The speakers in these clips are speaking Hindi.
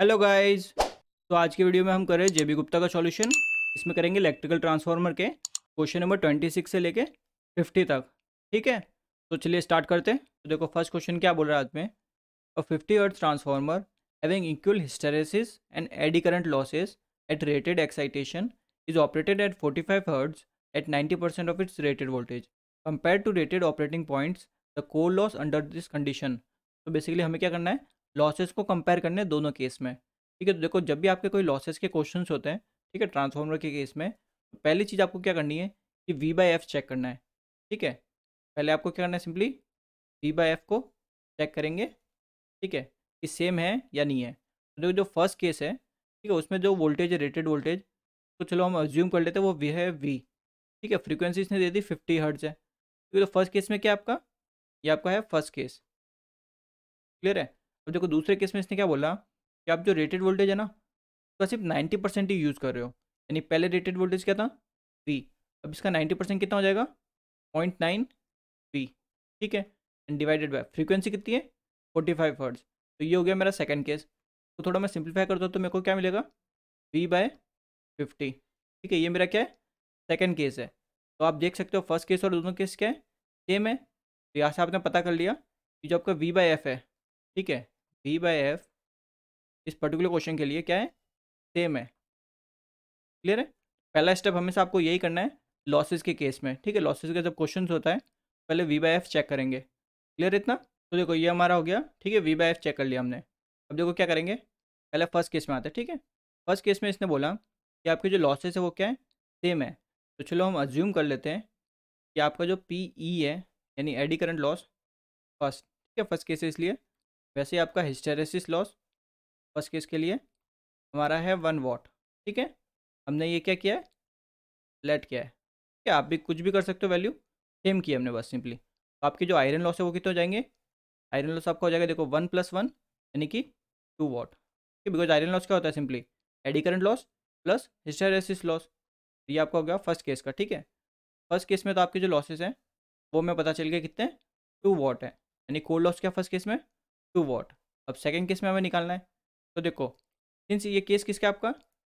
हेलो गाइस तो आज के वीडियो में हम करें जेबी गुप्ता का सॉल्यूशन इसमें करेंगे इलेक्ट्रिकल ट्रांसफार्मर के क्वेश्चन नंबर ट्वेंटी सिक्स से लेके फिफ्टी तक ठीक है तो चलिए स्टार्ट करते हैं तो देखो फर्स्ट क्वेश्चन क्या बोल रहा है आज में a fifty hertz transformer having equal hysteresis and eddy current losses at rated excitation is operated at forty five at ninety of its rated voltage compare to rated operating points the core loss under this condition तो बेसिकली हमें क्या करना है लॉसेज को कंपेयर करने दोनों केस में ठीक है तो देखो जब भी आपके कोई लॉसेज के क्वेश्चन होते हैं ठीक है ट्रांसफॉर्मर के केस में तो पहली चीज़ आपको क्या करनी है कि वी बाई एफ चेक करना है ठीक है पहले आपको क्या करना है सिंपली वी बाई एफ को चेक करेंगे ठीक है कि सेम है या नहीं है तो देखो जो फर्स्ट केस है ठीक है उसमें जो वोल्टेज है रेटेड वोल्टेज तो चलो हम एज्यूम कर लेते हैं वो वी है वी ठीक है फ्रीक्वेंसी इसने दे दी फिफ्टी हर्ट्ज है तो फर्स्ट केस तो में क्या आपका ये आपका है फर्स्ट केस क्लियर है अब तो देखो दूसरे केस में इसने क्या बोला कि आप जो रेटेड वोल्टेज है ना उसका सिर्फ नाइन्टी परसेंट ही यूज़ कर रहे हो यानी पहले रेटेड वोल्टेज क्या था वी अब इसका नाइन्टी परसेंट कितना हो जाएगा पॉइंट नाइन वी ठीक है एंड डिवाइडेड बाय फ्रीक्वेंसी कितनी है फोर्टी फाइव हर्ट्स तो ये हो गया मेरा सेकेंड केस तो थोड़ा मैं सिंप्लीफाई करता हूँ तो मेरे को क्या मिलेगा वी बाय फिफ्टी ठीक है ये मेरा क्या है सेकेंड केस है तो आप देख सकते हो फर्स्ट केस और दोनों केस क्या है सेम है तो यहाँ से आपने पता कर लिया कि जो आपका वी बाई एफ है ठीक है डी बाई एफ इस पर्टिकुलर क्वेश्चन के लिए क्या है सेम है क्लियर है पहला स्टेप हमेशा आपको यही करना है लॉसेज के केस में ठीक है लॉसेज का जब क्वेश्चन होता है पहले वी बाई एफ चेक करेंगे क्लियर इतना तो देखो ये हमारा हो गया ठीक है वी बाई एफ चेक कर लिया हमने अब देखो क्या करेंगे पहले फर्स्ट केस में आते हैं ठीक है फर्स्ट केस में इसने बोला कि आपके जो लॉसेज है वो क्या है सेम है तो चलो हम अज्यूम कर लेते हैं कि आपका जो पी ई e है यानी एडी करंट लॉस फर्स्ट ठीक है फर्स्ट केस है इसलिए वैसे आपका हिस्टेरेसिस लॉस फर्स्ट केस के लिए हमारा है वन वॉट ठीक है हमने ये क्या किया है लेट किया है ठीक है आप भी कुछ भी कर सकते हो वैल्यू सेम की हमने बस सिंपली तो आपके जो आयरन लॉस है वो कितने हो जाएंगे आयरन लॉस आपका हो जाएगा देखो वन प्लस वन यानी कि टू वॉट ठीक है बिकॉज आयरन लॉस क्या होता है simply eddy current loss plus hysteresis loss तो ये आपका हो गया फर्स्ट केस का ठीक है फर्स्ट केस में तो आपके जो लॉसेज हैं वो मैं पता चल गया कितने टू वॉट है यानी कोल्ड लॉस क्या फर्स्ट केस में टू वॉट अब सेकेंड केस में हमें निकालना है तो देखो सिंस ये केस किसका आपका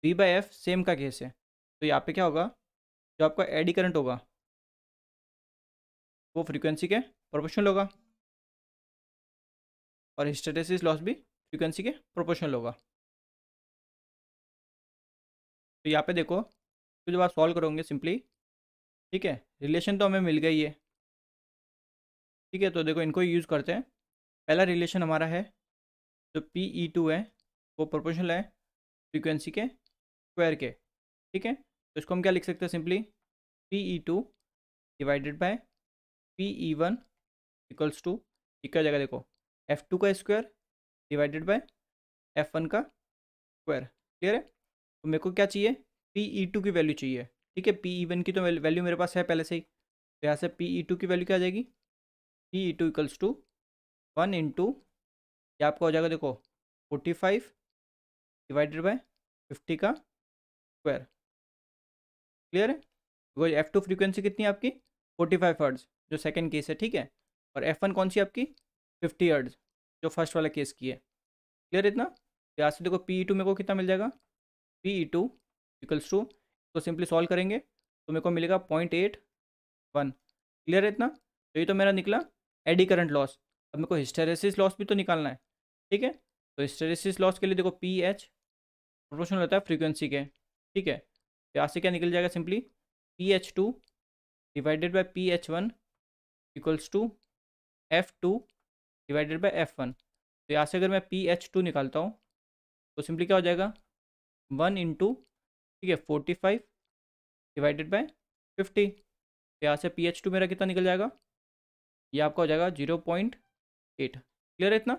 वी बाई एफ सेम का केस है तो यहाँ पे क्या होगा जो आपका एडी करंट होगा वो फ्रीक्वेंसी के प्रोपोर्शनल होगा और हिस्टेटिस लॉस भी फ्रीक्वेंसी के प्रोपोर्शनल होगा तो यहाँ पे देखो तो जब आप सॉल्व करोगे सिंपली ठीक है रिलेशन तो हमें मिल गई है ठीक है तो देखो इनको यूज़ करते हैं पहला रिलेशन हमारा है जो पी ई टू है वो प्रोपोर्शनल है फ्रीक्वेंसी के स्क्वायर के ठीक है तो इसको हम क्या लिख सकते हैं simply P E two divided by P E one equals to एक जगह देखो एफ टू का square divided by F one का स्क्वायर क्लियर है तो मेरे को क्या चाहिए पी ई टू की वैल्यू चाहिए ठीक है पी ई वन की तो वैल्यू मेरे पास है पहले से ही तो यहाँ से पी ई टू की वैल्यू क्या आ जाएगी P E two equals to one into ये आपका हो जाएगा देखो forty five divided by fifty का स्क्वायर क्लियर है बिकॉज एफ टू फ्रीक्वेंसी कितनी है आपकी फोर्टी फाइव हर्ड्स जो सेकेंड केस है ठीक है और एफ वन कौन सी आपकी फिफ्टी हर्ड्स जो फर्स्ट वाला केस की है क्लियर इतना तो यहाँ से देखो पी ई टू मेरे को कितना मिल जाएगा P E two equals to इसको सिंपली सॉल्व करेंगे तो मेरे को मिलेगा पॉइंट एट वन क्लियर है इतना तो ये तो मेरा निकला एडी करंट लॉस अब मेरे को हिस्टेरेसिस लॉस भी तो निकालना है ठीक है तो हिस्टेरेसिस लॉस के लिए देखो पी एच प्रोपोर्शनल होता है फ्रीक्वेंसी के ठीक है तो यहाँ से क्या निकल जाएगा simply P H two divided by P H one equals to F two divided by F one तो यहाँ से अगर मैं पी एच टू निकालता हूँ तो सिंपली क्या हो जाएगा वन इंटू ठीक है forty five divided by fifty तो यहाँ से पी एच टू मेरा कितना निकल जाएगा ये आपका हो जाएगा जीरो पॉइंट एट क्लियर है इतना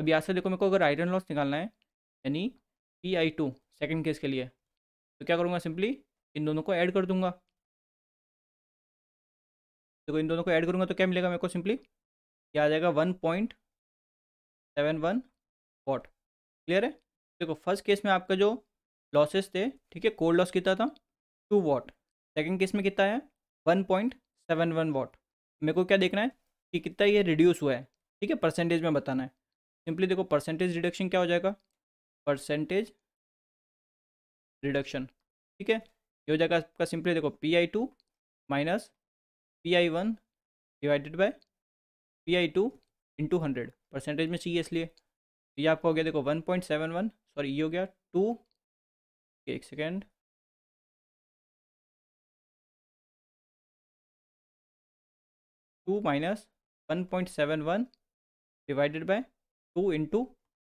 अब यहाँ से देखो मेरे को अगर आयरन लॉस निकालना है यानी P I two second case के लिए तो क्या करूँगा सिंपली इन दोनों को ऐड कर दूंगा देखो इन दोनों को ऐड करूँगा तो क्या मिलेगा मेरे को सिंपली ये आ जाएगा one point seven one watt clear है देखो फर्स्ट केस में आपका जो लॉसेस थे ठीक है कोल्ड लॉस कितना था टू वॉट सेकेंड केस में कितना है one point seven one watt मेरे को क्या देखना है कि कितना ये रिड्यूस हुआ है ठीक है परसेंटेज में बताना है सिंपली देखो परसेंटेज रिडक्शन क्या हो जाएगा परसेंटेज रिडक्शन ठीक है ये हो जाएगा आपका सिंपली देखो P I two minus P I one divided by P I two into hundred percentage में चाहिए इसलिए तो ये आपका हो गया देखो one point seven one sorry ये हो गया टू एक second two minus one point seven one divided by two into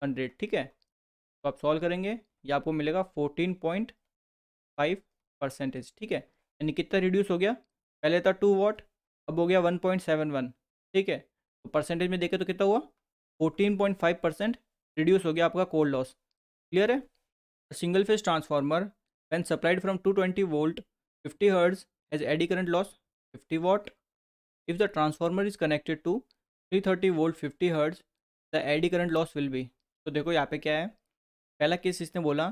hundred ठीक है तो आप सॉल्व करेंगे ये आपको मिलेगा फोर्टीन पॉइंट फाइव परसेंटेज ठीक है यानी कितना रिड्यूस हो गया पहले था टू वॉट अब हो गया वन पॉइंट सेवन वन ठीक है तो परसेंटेज में देखें तो कितना हुआ fourteen point five percent reduce हो गया आपका कोल्ड लॉस क्लियर है single phase transformer when supplied from two twenty volt fifty hertz has eddy current loss fifty watt if the transformer is connected to 330 volt 50 hertz the eddy current loss will be तो देखो यहाँ पे क्या है पहला केस इसने बोला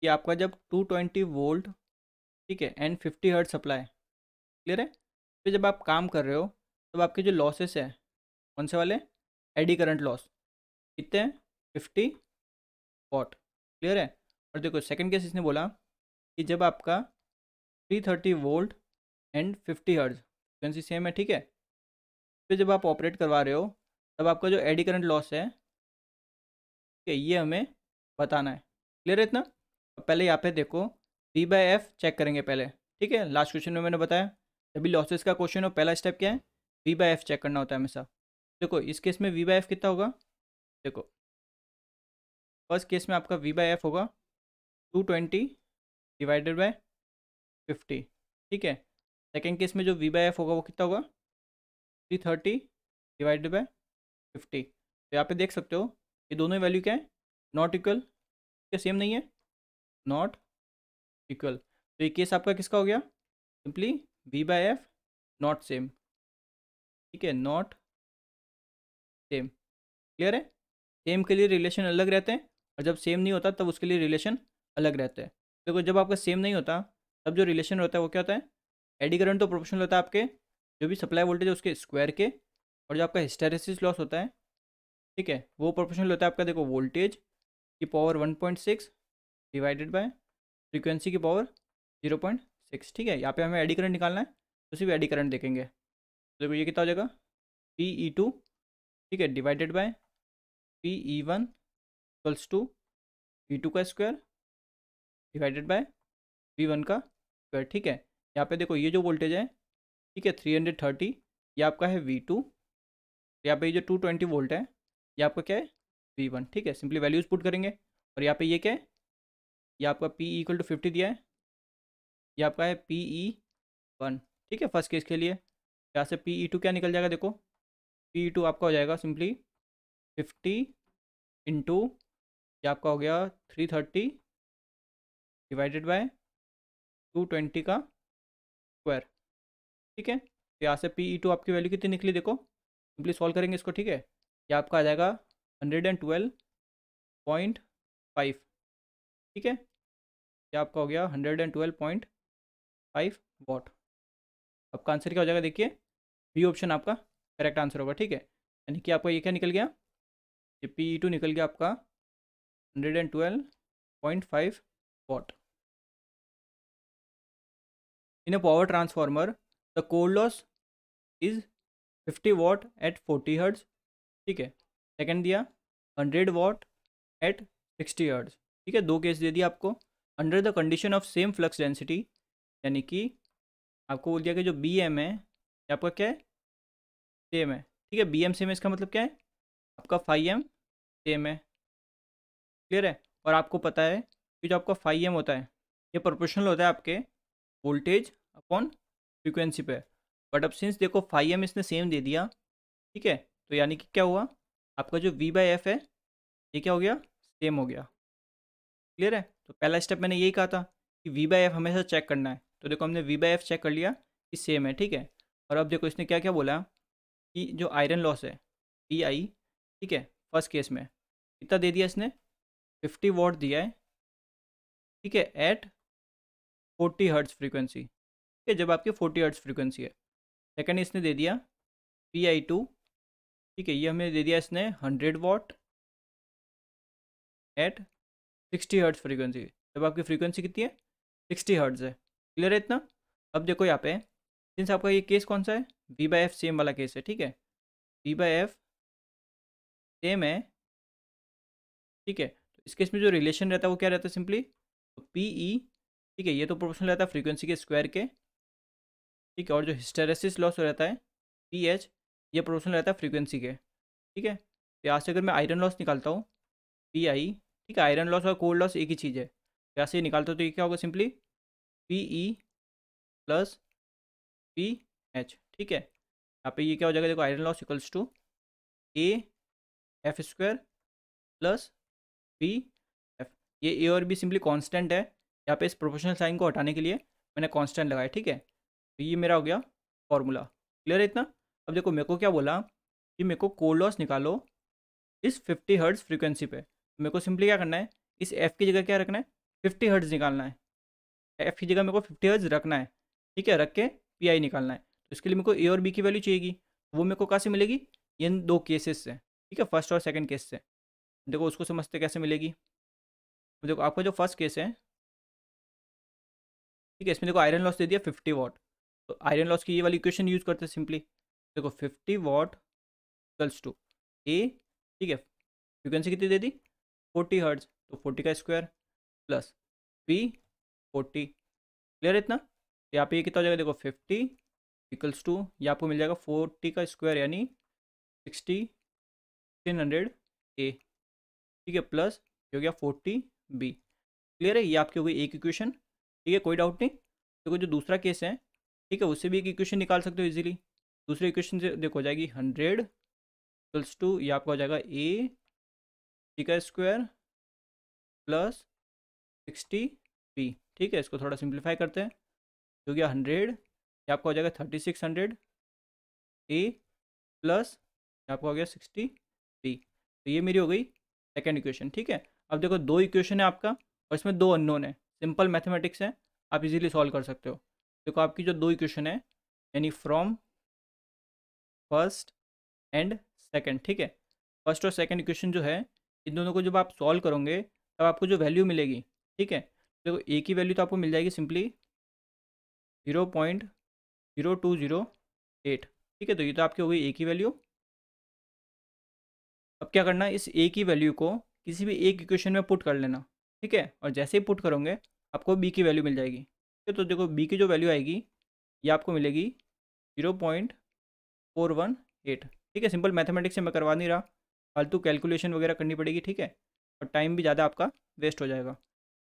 कि आपका जब 220 वोल्ट ठीक है एंड 50 हर्ट सप्लाई क्लियर है फिर जब आप काम कर रहे हो तब आपके जो लॉसेस है कौन से वाले एडी करंट लॉस कितने फिफ्टी वॉट क्लियर है और देखो सेकेंड केस इसने बोला कि जब आपका 330 volt and 50 hertz frequency same है ठीक है पे जब आप ऑपरेट करवा रहे हो तब आपका जो एडी करंट लॉस है ठीक है ये हमें बताना है क्लियर है इतना पहले यहाँ पे देखो डी बाई एफ चेक करेंगे पहले ठीक है लास्ट क्वेश्चन में मैंने बताया जब भी लॉसेस का क्वेश्चन हो पहला स्टेप क्या है वी बाई एफ चेक करना होता है हमेशा देखो इस केस में वी बाई एफ कितना होगा देखो फर्स्ट केस में आपका वी बाई एफ होगा two twenty divided by fifty ठीक है सेकेंड केस में जो वी बाई एफ होगा वो कितना होगा three thirty divided by fifty तो यहाँ पे देख सकते हो ये दोनों वैल्यू क्या है नॉट इक्वल क्या सेम नहीं है नॉट इक्वल तो ये केस आपका किसका हो गया simply V by F not same ठीक है नॉट सेम क्लियर है सेम के लिए रिलेशन अलग रहते हैं और जब सेम नहीं होता तब उसके लिए रिलेशन अलग रहते हैं देखो तो जब आपका सेम नहीं होता तब जो रिलेशन होता है वो क्या होता है एडिकरेंट तो प्रोपोर्शनल होता है आपके जो भी सप्लाई वोल्टेज है उसके स्क्वायर के और जो आपका हिस्टेरेसिस लॉस होता है ठीक है वो प्रोपोर्शनल होता है आपका देखो वोल्टेज की पावर 1.6 डिवाइडेड बाय फ्रीक्वेंसी की पावर 0.6 ठीक है यहाँ पे हमें एडी करंट निकालना है तो सिर्फ एडी करंट देखेंगे तो देखो ये कितना हो जाएगा पी ई टू ठीक है divided by P E one equals to P two का square divided by P one का स्क्वायर ठीक है यहाँ पे देखो ये जो वोल्टेज है ठीक है थ्री हंड्रेड थर्टी ये आपका है वी टू तो यहाँ पे ये जो टू ट्वेंटी वोल्ट है ये आपका क्या है वी वन ठीक है सिंपली वैल्यूज पुट करेंगे और यहाँ पे ये क्या है ये आपका पी इक्वल टू फिफ्टी दिया है ये आपका है पी ई वन ठीक है फर्स्ट केस के लिए यहाँ से पी ई टू क्या निकल जाएगा देखो पी ई टू आपका हो जाएगा सिंपली फिफ्टी इंटू ये आपका हो गया three thirty divided by two twenty का स्क्वायर ठीक है तो यहाँ से पी ई टू आपकी वैल्यू कितनी निकली देखो सिंपली सॉल्व करेंगे इसको ठीक है ये आपका आ जाएगा hundred and twelve point five ठीक है ये आपका हो गया hundred and twelve point five watt आपका आंसर क्या हो जाएगा देखिए बी ऑप्शन आपका करेक्ट आंसर होगा ठीक है यानी कि आपका ये क्या निकल गया ये पी टू e निकल गया आपका hundred and twelve point five watt in a power transformer the core loss is 50 watt at 40 hertz ठीक है सेकंड दिया 100 वॉट एट 60 हर्ड्स ठीक है दो केस दे दिया आपको under the condition of same flux density यानी कि आपको बोल दिया कि जो बी एम है आपका क्या है सेम है ठीक है बी एम सेम है इसका मतलब क्या है आपका फाइव एम सेम है क्लियर है और आपको पता है कि जो आपका फाइव एम होता है ये प्रोपोर्शनल होता है आपके वोल्टेज अपॉन फ्रिक्वेंसी पे बट अब सिंस देखो फाइव एम इसने सेम दे दिया ठीक है तो यानी कि क्या हुआ आपका जो वी बाई एफ है ये क्या हो गया सेम हो गया क्लियर है तो पहला स्टेप मैंने यही कहा था कि वी बाई एफ हमेशा चेक करना है तो देखो हमने वी बाई एफ चेक कर लिया कि सेम है ठीक है और अब देखो इसने क्या क्या बोला कि जो आयरन लॉस है पी आई ठीक है फर्स्ट केस में कितना दे दिया इसने फिफ्टी वॉट दिया है ठीक है एट फोर्टी हर्ट्स फ्रीक्वेंसी ठीक है जब आपकी फोर्टी हर्ट्स फ्रिक्वेंसी है सेकेंड इसने दे दिया पी आई टू ठीक है ये हमें दे दिया इसने hundred watt at sixty hertz frequency जब आपकी फ्रीक्वेंसी कितनी है सिक्सटी हर्ट्स है क्लियर है इतना अब देखो यहाँ पे जिनसे आपका ये केस कौन सा है बी बाई एफ सेम वाला केस है ठीक है बी बाई एफ सेम है ठीक है तो इस केस में जो रिलेशन रहता है वो क्या रहता है सिंपली पी ई ठीक है ये तो प्रोपोर्शनल रहता है फ्रीक्वेंसी के स्क्वायर के ठीक है और जो हिस्टेरेसिस लॉस रहता है पी एच ये प्रोपोर्शनल रहता है फ्रीक्वेंसी के ठीक है तो यहाँ से अगर मैं आयरन लॉस निकालता हूँ पी आई ठीक है आयरन लॉस और कोल्ड लॉस एक ही चीज़ है तो यहाँ से निकालता हूँ तो ये क्या होगा simply P E plus P H ठीक है यहाँ पे ये क्या हो जाएगा देखो iron loss equals to A F square plus B F ये ए और बी सिंपली कांस्टेंट है यहाँ पे इस प्रोपोर्शनल साइन को हटाने के लिए मैंने कांस्टेंट लगाया ठीक है तो ये मेरा हो गया फॉर्मूला क्लियर है इतना अब देखो मेरे को क्या बोला कि मेरे को कोर लॉस निकालो इस 50 हर्ट्ज फ्रीक्वेंसी पे मेरे को सिंपली क्या करना है इस एफ़ की जगह क्या रखना है फिफ्टी हर्ट्ज निकालना है एफ़ की जगह मेरे को फिफ्टी हर्ट्ज रखना है ठीक है रख के पी आई निकालना है तो इसके लिए मेरे को ए और बी की वैल्यू चाहिएगी वो मेरे को कहाँ से मिलेगी इन दो केसेस से ठीक है फर्स्ट और सेकेंड केस से देखो उसको समझते कैसे मिलेगी देखो आपका जो फर्स्ट केस है ठीक है इसमें देखो आयरन लॉस दे दिया फिफ्टी वॉट तो आयरन लॉस की ये वाली इक्वेशन यूज़ करते हैं सिंपली देखो fifty watt equals to A ठीक है फ्रिक्वेंसी कितनी दे दी फोर्टी हर्ट्स तो फोर्टी का square plus B forty clear इतना तो यहाँ पे ये कितना हो जाएगा देखो फिफ्टी इक्वल्स टू ये आपको मिल जाएगा फोर्टी का स्क्वायर यानी सिक्सटी सिक्सटीन हंड्रेड ए ठीक है प्लस हो गया फोर्टी बी क्लियर है ये आपकी हो गई एक इक्वेशन ठीक है कोई डाउट नहीं देखो तो जो दूसरा केस है ठीक है उससे भी एक इक्वेशन निकाल सकते हो इजीली दूसरे इक्वेशन से देखो हो जाएगी हंड्रेड प्लस टू ये आपका हो जाएगा ए ठीक है स्क्वायर प्लस सिक्सटी पी ठीक है इसको थोड़ा सिंप्लीफाई करते हैं हो गया हंड्रेड ये आपका हो जाएगा thirty six hundred A plus आपका हो गया सिक्सटी पी तो ये मेरी हो गई सेकेंड इक्वेशन ठीक है अब देखो दो इक्वेशन है आपका और इसमें दो अननोन है सिंपल मैथमेटिक्स है आप इजीली सॉल्व कर सकते हो देखो आपकी जो दो इक्वेशन है यानी फ्रॉम फर्स्ट एंड सेकंड ठीक है फर्स्ट और सेकंड इक्वेशन जो है इन दोनों को जब आप सॉल्व करोगे तब आपको जो वैल्यू मिलेगी ठीक है देखो ए की वैल्यू तो आपको मिल जाएगी simply zero point zero two zero eight ठीक है तो ये तो आपकी हो गई ए की वैल्यू अब क्या करना इस ए की वैल्यू को किसी भी एक इक्वेशन में पुट कर लेना ठीक है और जैसे ही पुट करोगे आपको बी की वैल्यू मिल जाएगी तो देखो बी की जो वैल्यू आएगी ये आपको मिलेगी zero point four one eight ठीक है सिंपल मैथमेटिक्स से मैं करवा नहीं रहा फालतू कैलकुलेशन वगैरह करनी पड़ेगी ठीक है और टाइम भी ज़्यादा आपका वेस्ट हो जाएगा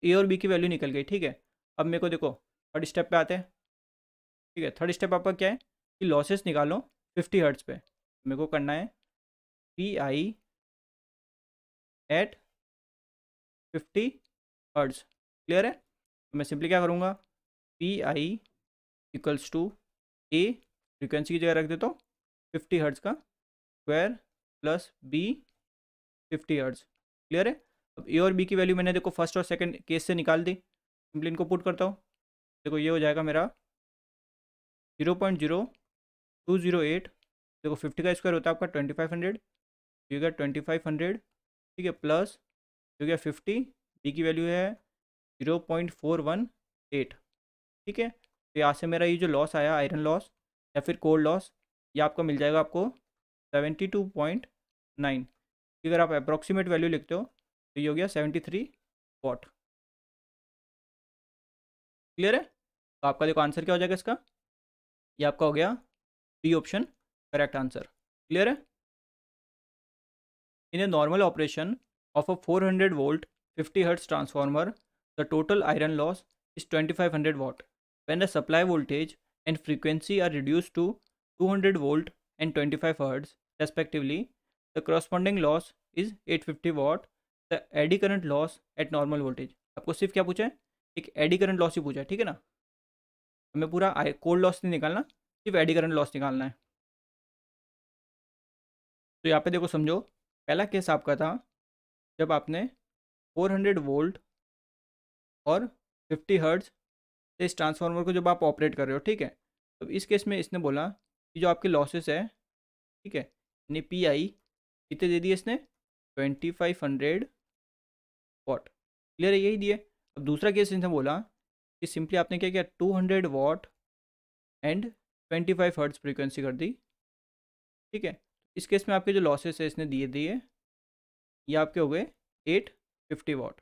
ए और बी की वैल्यू निकल गई ठीक है अब मेरे को देखो थर्ड स्टेप पर आते हैं ठीक है थर्ड स्टेप आपका क्या है कि लॉसेस निकालो फिफ्टी हर्ट्स पे मेरे को करना है P I at fifty hertz clear है तो मैं सिंपली क्या करूँगा P I equals to A frequency की जगह रख देता हूँ फिफ्टी हर्ट्स का square plus B fifty hertz clear है अब ए और बी की वैल्यू मैंने देखो फर्स्ट और सेकंड केस से निकाल दी सिंपली इनको पुट करता हूँ देखो ये हो जाएगा मेरा zero point zero two zero eight देखो फिफ्टी का स्क्वायर होता है आपका ट्वेंटी फाइव हंड्रेड ये गया ट्वेंटी फाइव हंड्रेड ठीक है प्लस जो गया फिफ्टी बी की वैल्यू है zero point four one eight ठीक है तो यहाँ से मेरा ये जो लॉस आया आयरन लॉस या फिर कोल्ड लॉस ये आपका मिल जाएगा आपको सेवेंटी टू पॉइंट नाइन अगर आप अप्रोक्सीमेट वैल्यू लिखते हो तो ये हो गया सेवेंटी थ्री वॉट क्लियर है तो आपका देखो आंसर क्या हो जाएगा इसका ये आपका हो गया B option correct answer clear है in a normal operation of a 400 volt 50 hertz transformer the total iron loss is 2500 watt when the supply voltage and frequency are reduced to 200 volt and 25 hertz respectively, the corresponding loss is 850 watt, the eddy current loss at normal voltage. आपको सिर्फ क्या पूछा है एक एडी करंट लॉस ही पूछा है ठीक है ना हमें पूरा कोल्ड लॉस नहीं निकालना सिर्फ एडी करंट लॉस निकालना है तो यहाँ पे देखो समझो पहला केस आपका था जब आपने 400 वोल्ट और 50 हर्ट्ज तो इस ट्रांसफार्मर को जब आप ऑपरेट कर रहे हो ठीक है तो इस केस में इसने बोला कि जो आपके लॉसेस है ठीक है यानी पी आई कितने दे दिए इसने twenty five hundred watt clear है यही दिए अब दूसरा केस इसने बोला कि सिंपली आपने क्या किया two hundred watt and twenty five hertz frequency कर दी ठीक है इस केस में आपके जो लॉसेस है इसने दिए दिए ये आपके हो गए एट फिफ्टी वॉट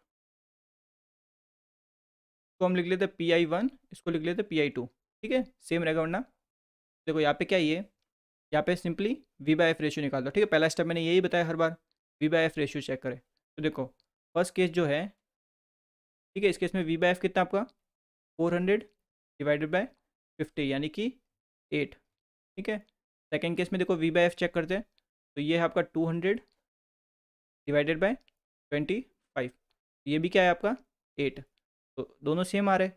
इसको हम लिख लेते हैं पी आई वन इसको लिख लेते हैं पी आई टू ठीक है सेम रहेगा वरना देखो यहाँ पे क्या ये यहाँ पे simply V by F ratio निकाल दो ठीक है पहला स्टेप मैंने यही बताया हर बार V by F ratio check करें तो देखो फर्स्ट केस जो है ठीक है इस केस में वी बाई एफ कितना आपका four hundred divided by fifty यानी कि एट ठीक है सेकेंड केस में देखो वी बाई एफ चेक करते हैं तो ये है आपका two hundred divided by twenty five ये भी क्या है आपका एट तो दोनों सेम आ रहे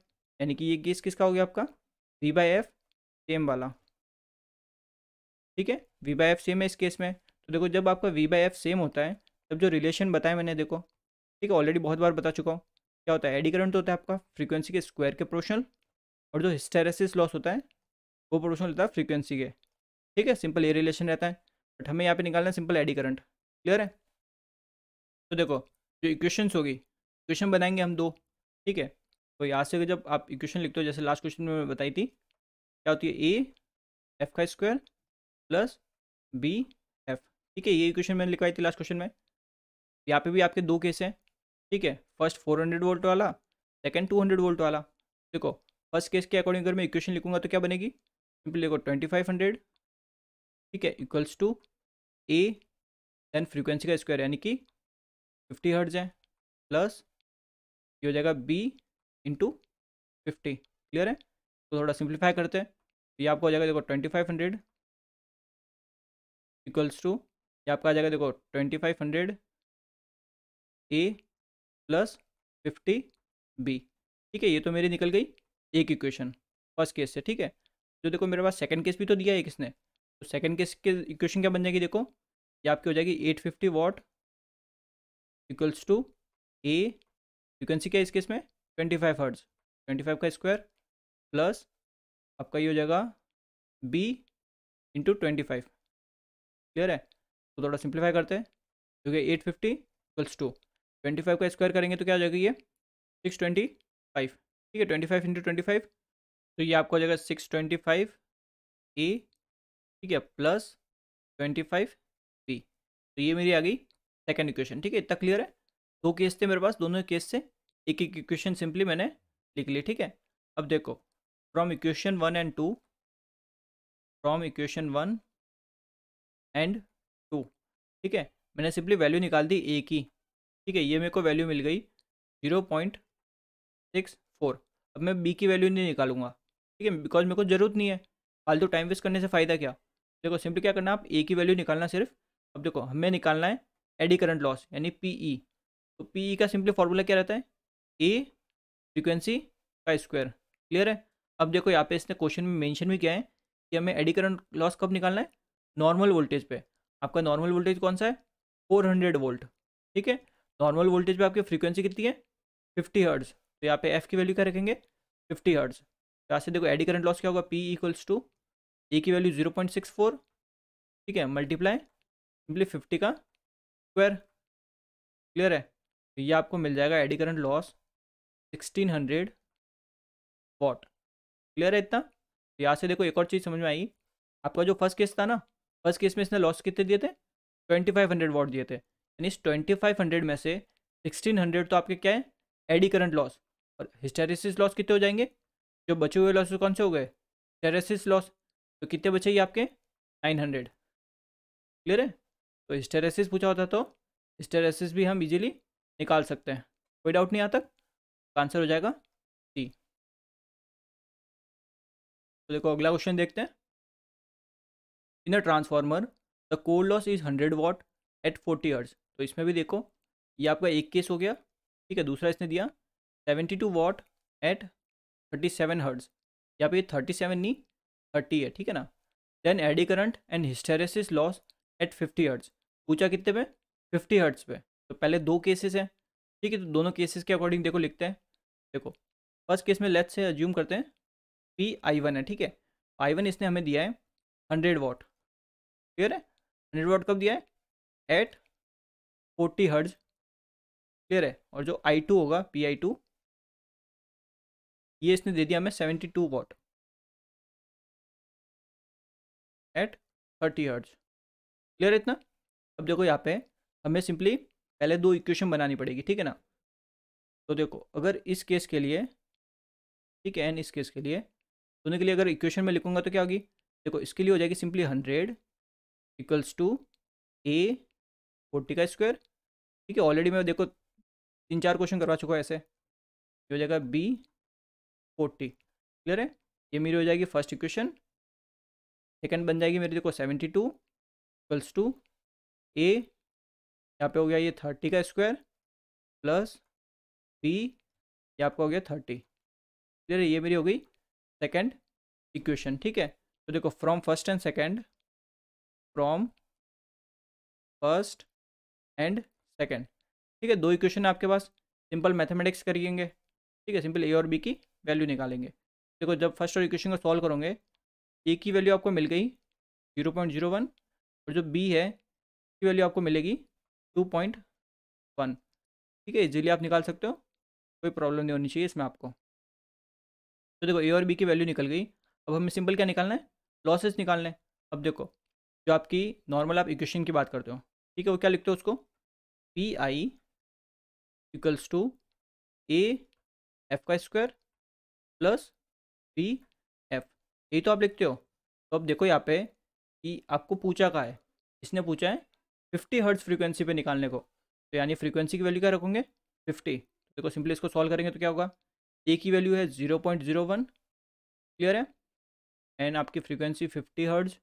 यानी कि ये केस किसका हो गया आपका वी बाई एफ सेम वाला ठीक है वी बाई एफ सेम है इस केस में तो देखो जब आपका वी बाई एफ सेम होता है तब जो रिलेशन बताया मैंने देखो ठीक है ऑलरेडी बहुत बार बता चुका हूँ क्या होता है एडी करंट तो होता है आपका फ्रीक्वेंसी के स्क्वायर के प्रोशनल और जो हिस्टेरेसिस लॉस होता है वो प्रोशनल होता है फ्रीक्वेंसी के ठीक है सिंपल ये रिलेशन रहता है बट हमें यहाँ पे निकालना है सिंपल एडी करंट क्लियर है तो देखो जो इक्वेशंस होगी इक्वेशन बनाएंगे हम दो ठीक है तो यहाँ से जब आप इक्वेशन लिखते हो जैसे लास्ट क्वेश्चन में बताई थी क्या होती है ए एफ का स्क्वायर प्लस बी एफ ठीक है ये इक्वेशन मैंने लिखवाई थी लास्ट क्वेश्चन में यहाँ पे भी आपके दो केस हैं ठीक है फर्स्ट फोर हंड्रेड वोल्ट वाला सेकेंड टू हंड्रेड वोल्ट वाला देखो फर्स्ट केस के अकॉर्डिंग अगर मैं इक्वेशन लिखूंगा तो क्या बनेगी सिंपली देखो ट्वेंटी फाइव हंड्रेड ठीक है equals to A then frequency का स्क्वायर यानी कि फिफ्टी हर्ट्ज है प्लस ये हो जाएगा बी इंटू फिफ्टी क्लियर है तो थोड़ा सिंप्लीफाई करते हैं ये आपका हो जाएगा देखो twenty five hundred equals to ये आपका आ जाएगा देखो twenty five hundred A plus fifty B ठीक है ये तो मेरी निकल गई एक इक्वेशन फर्स्ट केस से ठीक है जो तो देखो मेरे पास सेकंड केस भी तो दिया है किसने तो सेकंड केस के इक्वेशन क्या बन जाएगी देखो ये आपकी हो जाएगी eight fifty watt equals to A frequency क्या है इसके इसमें twenty five hertz twenty five का स्क्वायर प्लस आपका ये हो जाएगा B into twenty five clear है तो थोड़ा सिंप्लीफाई करते हैं जो कि eight fifty plus two twenty five का स्क्वायर करेंगे तो क्या हो जाएगा ये सिक्स ट्वेंटी फाइव ठीक है twenty five into twenty five तो ये आपको हो जाएगा सिक्स ट्वेंटी फाइव ए ठीक है प्लस ट्वेंटी फाइव बी तो ये मेरी आ गई सेकेंड इक्वेशन ठीक है इतना क्लियर है दो केस थे मेरे पास दोनों केस से एक एक इक्वेशन सिंपली मैंने लिख ली ठीक है अब देखो from equation one and two from equation one and two ठीक है मैंने सिंपली वैल्यू निकाल दी ए की ठीक है ये मेरे को वैल्यू मिल गई जीरो पॉइंट सिक्स फोर अब मैं बी की वैल्यू नहीं निकालूंगा ठीक है बिकॉज मेरे को ज़रूरत नहीं है फालतू टाइम वेस्ट करने से फ़ायदा क्या देखो सिंपली क्या करना आप ए की वैल्यू निकालना सिर्फ अब देखो हमें निकालना है एडी करंट लॉस यानी पी ई e। तो पी का सिंपली फॉर्मूला क्या रहता है ए फ्रीक्वेंसी का स्क्वायर क्लियर है अब देखो यहाँ पे इसने क्वेश्चन में मेंशन भी किया है कि हमें एडी करंट लॉस कब निकालना है नॉर्मल वोल्टेज पे आपका नॉर्मल वोल्टेज कौन सा है 400 वोल्ट ठीक है नॉर्मल वोल्टेज पे आपकी फ्रीक्वेंसी कितनी है 50 हर्ट्ज तो यहाँ पे एफ की वैल्यू क्या रखेंगे 50 हर्ट्ज तो यहाँ से देखो एडी करंट लॉस क्या होगा पी इक्वल्स टू ए की वैल्यू फोर ठीक है मल्टीप्लाई सिंपली फिफ्टी का स्क्वायर क्लियर है तो ये आपको मिल जाएगा eddy current loss sixteen hundred watt clear है इतना तो यहाँ से देखो एक और चीज़ समझ में आई आपका जो फर्स्ट केस था ना फर्स्ट केस में इसने लॉस कितने दिए थे ट्वेंटी फाइव हंड्रेड वॉट दिए थे यानी ट्वेंटी फाइव हंड्रेड में से सिक्सटीन हंड्रेड तो आपके क्या है एडी करंट लॉस और हिस्टेरिस लॉस कितने हो जाएंगे जो बचे हुए लॉस कौन से हो गए हिस्टेरिस लॉस तो कितने बचे ये आपके नाइन हंड्रेड क्लियर है तो हिस्टेरेसिस पूछा होता तो हिस्टेरिस भी हम इजीली निकाल सकते हैं कोई डाउट नहीं आता आंसर हो जाएगा सी तो देखो अगला क्वेश्चन देखते हैं in a transformer the core loss is hundred watt at forty hertz तो इसमें भी देखो ये आपका एक केस हो गया ठीक है दूसरा इसने दिया seventy two watt at thirty seven hertz यहाँ पे थर्टी सेवन नहीं थर्टी है ठीक है ना then eddy current and hysteresis loss at fifty hertz पूछा कितने पे फिफ्टी हर्ट्स पे तो पहले दो केसेस हैं ठीक है तो दोनों केसेस के अकॉर्डिंग देखो लिखते हैं देखो फर्स्ट केस में लेट से एज्यूम करते हैं पी आई वन है ठीक है आई वन इसने हमें दिया है हंड्रेड वाट क्लियर है हंड्रेड वाट कब दिया है एट फोर्टी हर्ज क्लियर है और जो आई टू होगा पी आई टू ये इसने दे दिया हमें seventy two watt at thirty hertz clear है इतना अब देखो यहाँ पे हमें सिंपली पहले दो इक्वेशन बनानी पड़ेगी ठीक है ना तो देखो अगर इस केस के लिए ठीक है एन इस केस के लिए दोनों के लिए अगर इक्वेशन में लिखूंगा तो क्या होगी देखो इसके लिए हो जाएगी simply hundred equals to A forty का स्क्वायर ठीक है ऑलरेडी मैं देखो तीन चार क्वेश्चन करवा चुका हूँ ऐसे ये हो जाएगा बी फोर्टी क्लियर है ये मेरी हो जाएगी फर्स्ट इक्वेशन सेकेंड बन जाएगी मेरी देखो seventy two equals to A यहाँ पे हो गया ये थर्टी का स्क्वायर प्लस बी ये आपका हो गया थर्टी क्लियर ये मेरी हो गई सेकेंड इक्वेशन ठीक है तो देखो from first and second from first and second ठीक है दो इक्वेशन आपके पास सिंपल मैथमेटिक्स करेंगे ठीक है सिंपल ए और बी की वैल्यू निकालेंगे देखो जब फर्स्ट और इक्वेशन को सॉल्व करोगे ए की वैल्यू आपको मिल गई जीरो पॉइंट जीरो वन और जो बी है की वैल्यू आपको मिलेगी टू पॉइंट वन ठीक है इजीली आप निकाल सकते हो कोई प्रॉब्लम नहीं होनी चाहिए इसमें आपको तो देखो ए और बी की वैल्यू निकल गई अब हमें सिंपल क्या निकालना है लॉसेस निकालने अब देखो जो आपकी नॉर्मल आप इक्वेशन की बात करते हो ठीक है वो क्या लिखते हो उसको P I equals to A F का स्क्वायर प्लस बी एफ यही तो आप लिखते हो तो अब देखो यहाँ पे कि आपको पूछा का है इसने पूछा है फिफ्टी हर्ट्स फ्रीक्वेंसी पे निकालने को तो यानी फ्रीक्वेंसी की वैल्यू क्या रखोगे फिफ्टी तो देखो सिंपली इसको सॉल्व करेंगे तो क्या होगा ए की वैल्यू है zero point zero one clear है एंड आपकी फ्रीक्वेंसी फिफ्टी हर्ट्स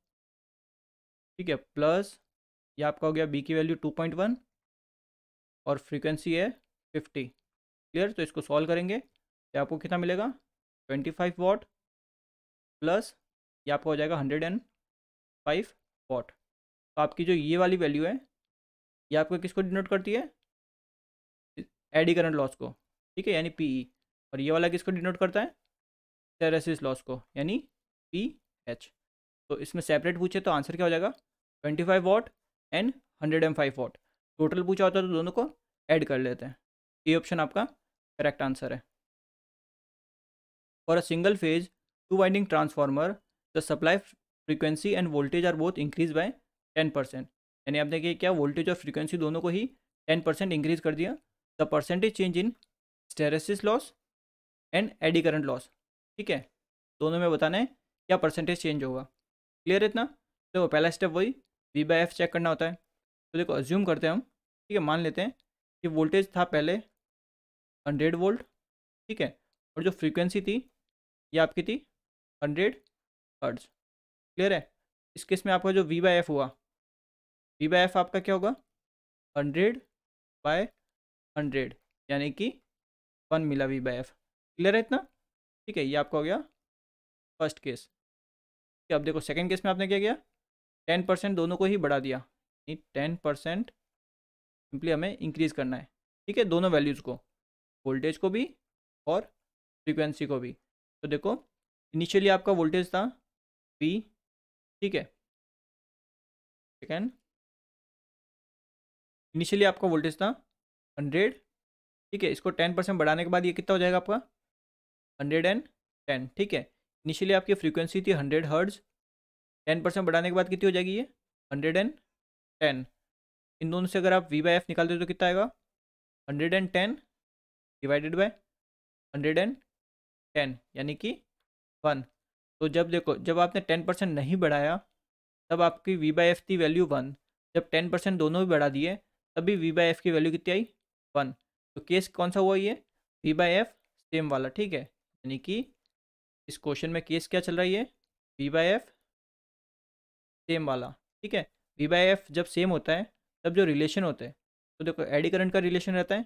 ठीक है प्लस ये आपका हो गया बी की वैल्यू टू पॉइंट वन और फ्रीक्वेंसी है फिफ्टी क्लियर तो इसको सॉल्व करेंगे तो आपको कितना मिलेगा ट्वेंटी फाइव वॉट प्लस ये आपका हो जाएगा हंड्रेड एंड फाइव वॉट तो आपकी जो ये वाली वैल्यू है ये आपको किसको डिनोट करती है एडी करंट लॉस को ठीक है यानी पी e और ये वाला किसको डिनोट करता है टेरेसिस लॉस को यानी पी एच तो इसमें सेपरेट पूछे तो आंसर क्या हो जाएगा twenty five watt and hundred and five watt total पूछा होता है तो दोनों को ऐड कर लेते हैं ये ऑप्शन आपका करेक्ट आंसर है for a single phase two winding transformer the supply frequency and voltage are both increase by ten percent यानी आपने देखिए क्या वोल्टेज और फ्रीक्वेंसी दोनों को ही टेन परसेंट इंक्रीज कर दिया the percentage change in hysteresis loss and eddy current loss ठीक है दोनों में बताना है क्या परसेंटेज चेंज होगा क्लियर इतना देखो तो पहला स्टेप वही वी बाई एफ चेक करना होता है तो देखो अज्यूम करते हैं हम ठीक है मान लेते हैं कि वोल्टेज था पहले हंड्रेड वोल्ट ठीक है और जो फ्रीक्वेंसी थी ये आपकी थी हंड्रेड हर्ट्ज क्लियर है इस केस में आपका जो वी बाई एफ हुआ वी बाई एफ आपका क्या होगा हंड्रेड बाय हंड्रेड यानी कि वन मिला वी बाई एफ क्लियर है इतना ठीक है ये आपका हो गया फर्स्ट केस ठीक है अब देखो सेकेंड केस में आपने क्या किया टेन परसेंट दोनों को ही बढ़ा दिया यानी टेन परसेंट सिंपली हमें इंक्रीज़ करना है ठीक है दोनों वैल्यूज़ को वोल्टेज को भी और फ्रीक्वेंसी को भी तो देखो इनिशियली आपका वोल्टेज था वी ठीक है सेकेंड इनिशियली आपका वोल्टेज था हंड्रेड ठीक है इसको टेन परसेंट बढ़ाने के बाद ये कितना हो जाएगा आपका हंड्रेड एंड टेन ठीक है इनिशियली आपकी फ्रीक्वेंसी थी हंड्रेड हर्ड्स टेन परसेंट बढ़ाने के बाद कितनी हो जाएगी ये हंड्रेड एंड टेन इन दोनों से अगर आप वी बाई एफ निकालते तो कितना आएगा hundred and ten divided by hundred and ten यानी कि वन तो जब देखो जब आपने टेन परसेंट नहीं बढ़ाया तब आपकी वी बाई एफ थी वैल्यू वन जब टेन परसेंट दोनों भी बढ़ा दिए तभी वी बाई एफ की वैल्यू कितनी आई वन तो केस कौन सा हुआ ये वी बाई एफ सेम वाला ठीक है यानी कि इस क्वेश्चन में केस क्या चल रहा है ये वी बाई एफ सेम वाला ठीक है वी बाई एफ जब सेम होता है तब जो रिलेशन होता है तो देखो एडी करंट का रिलेशन रहता है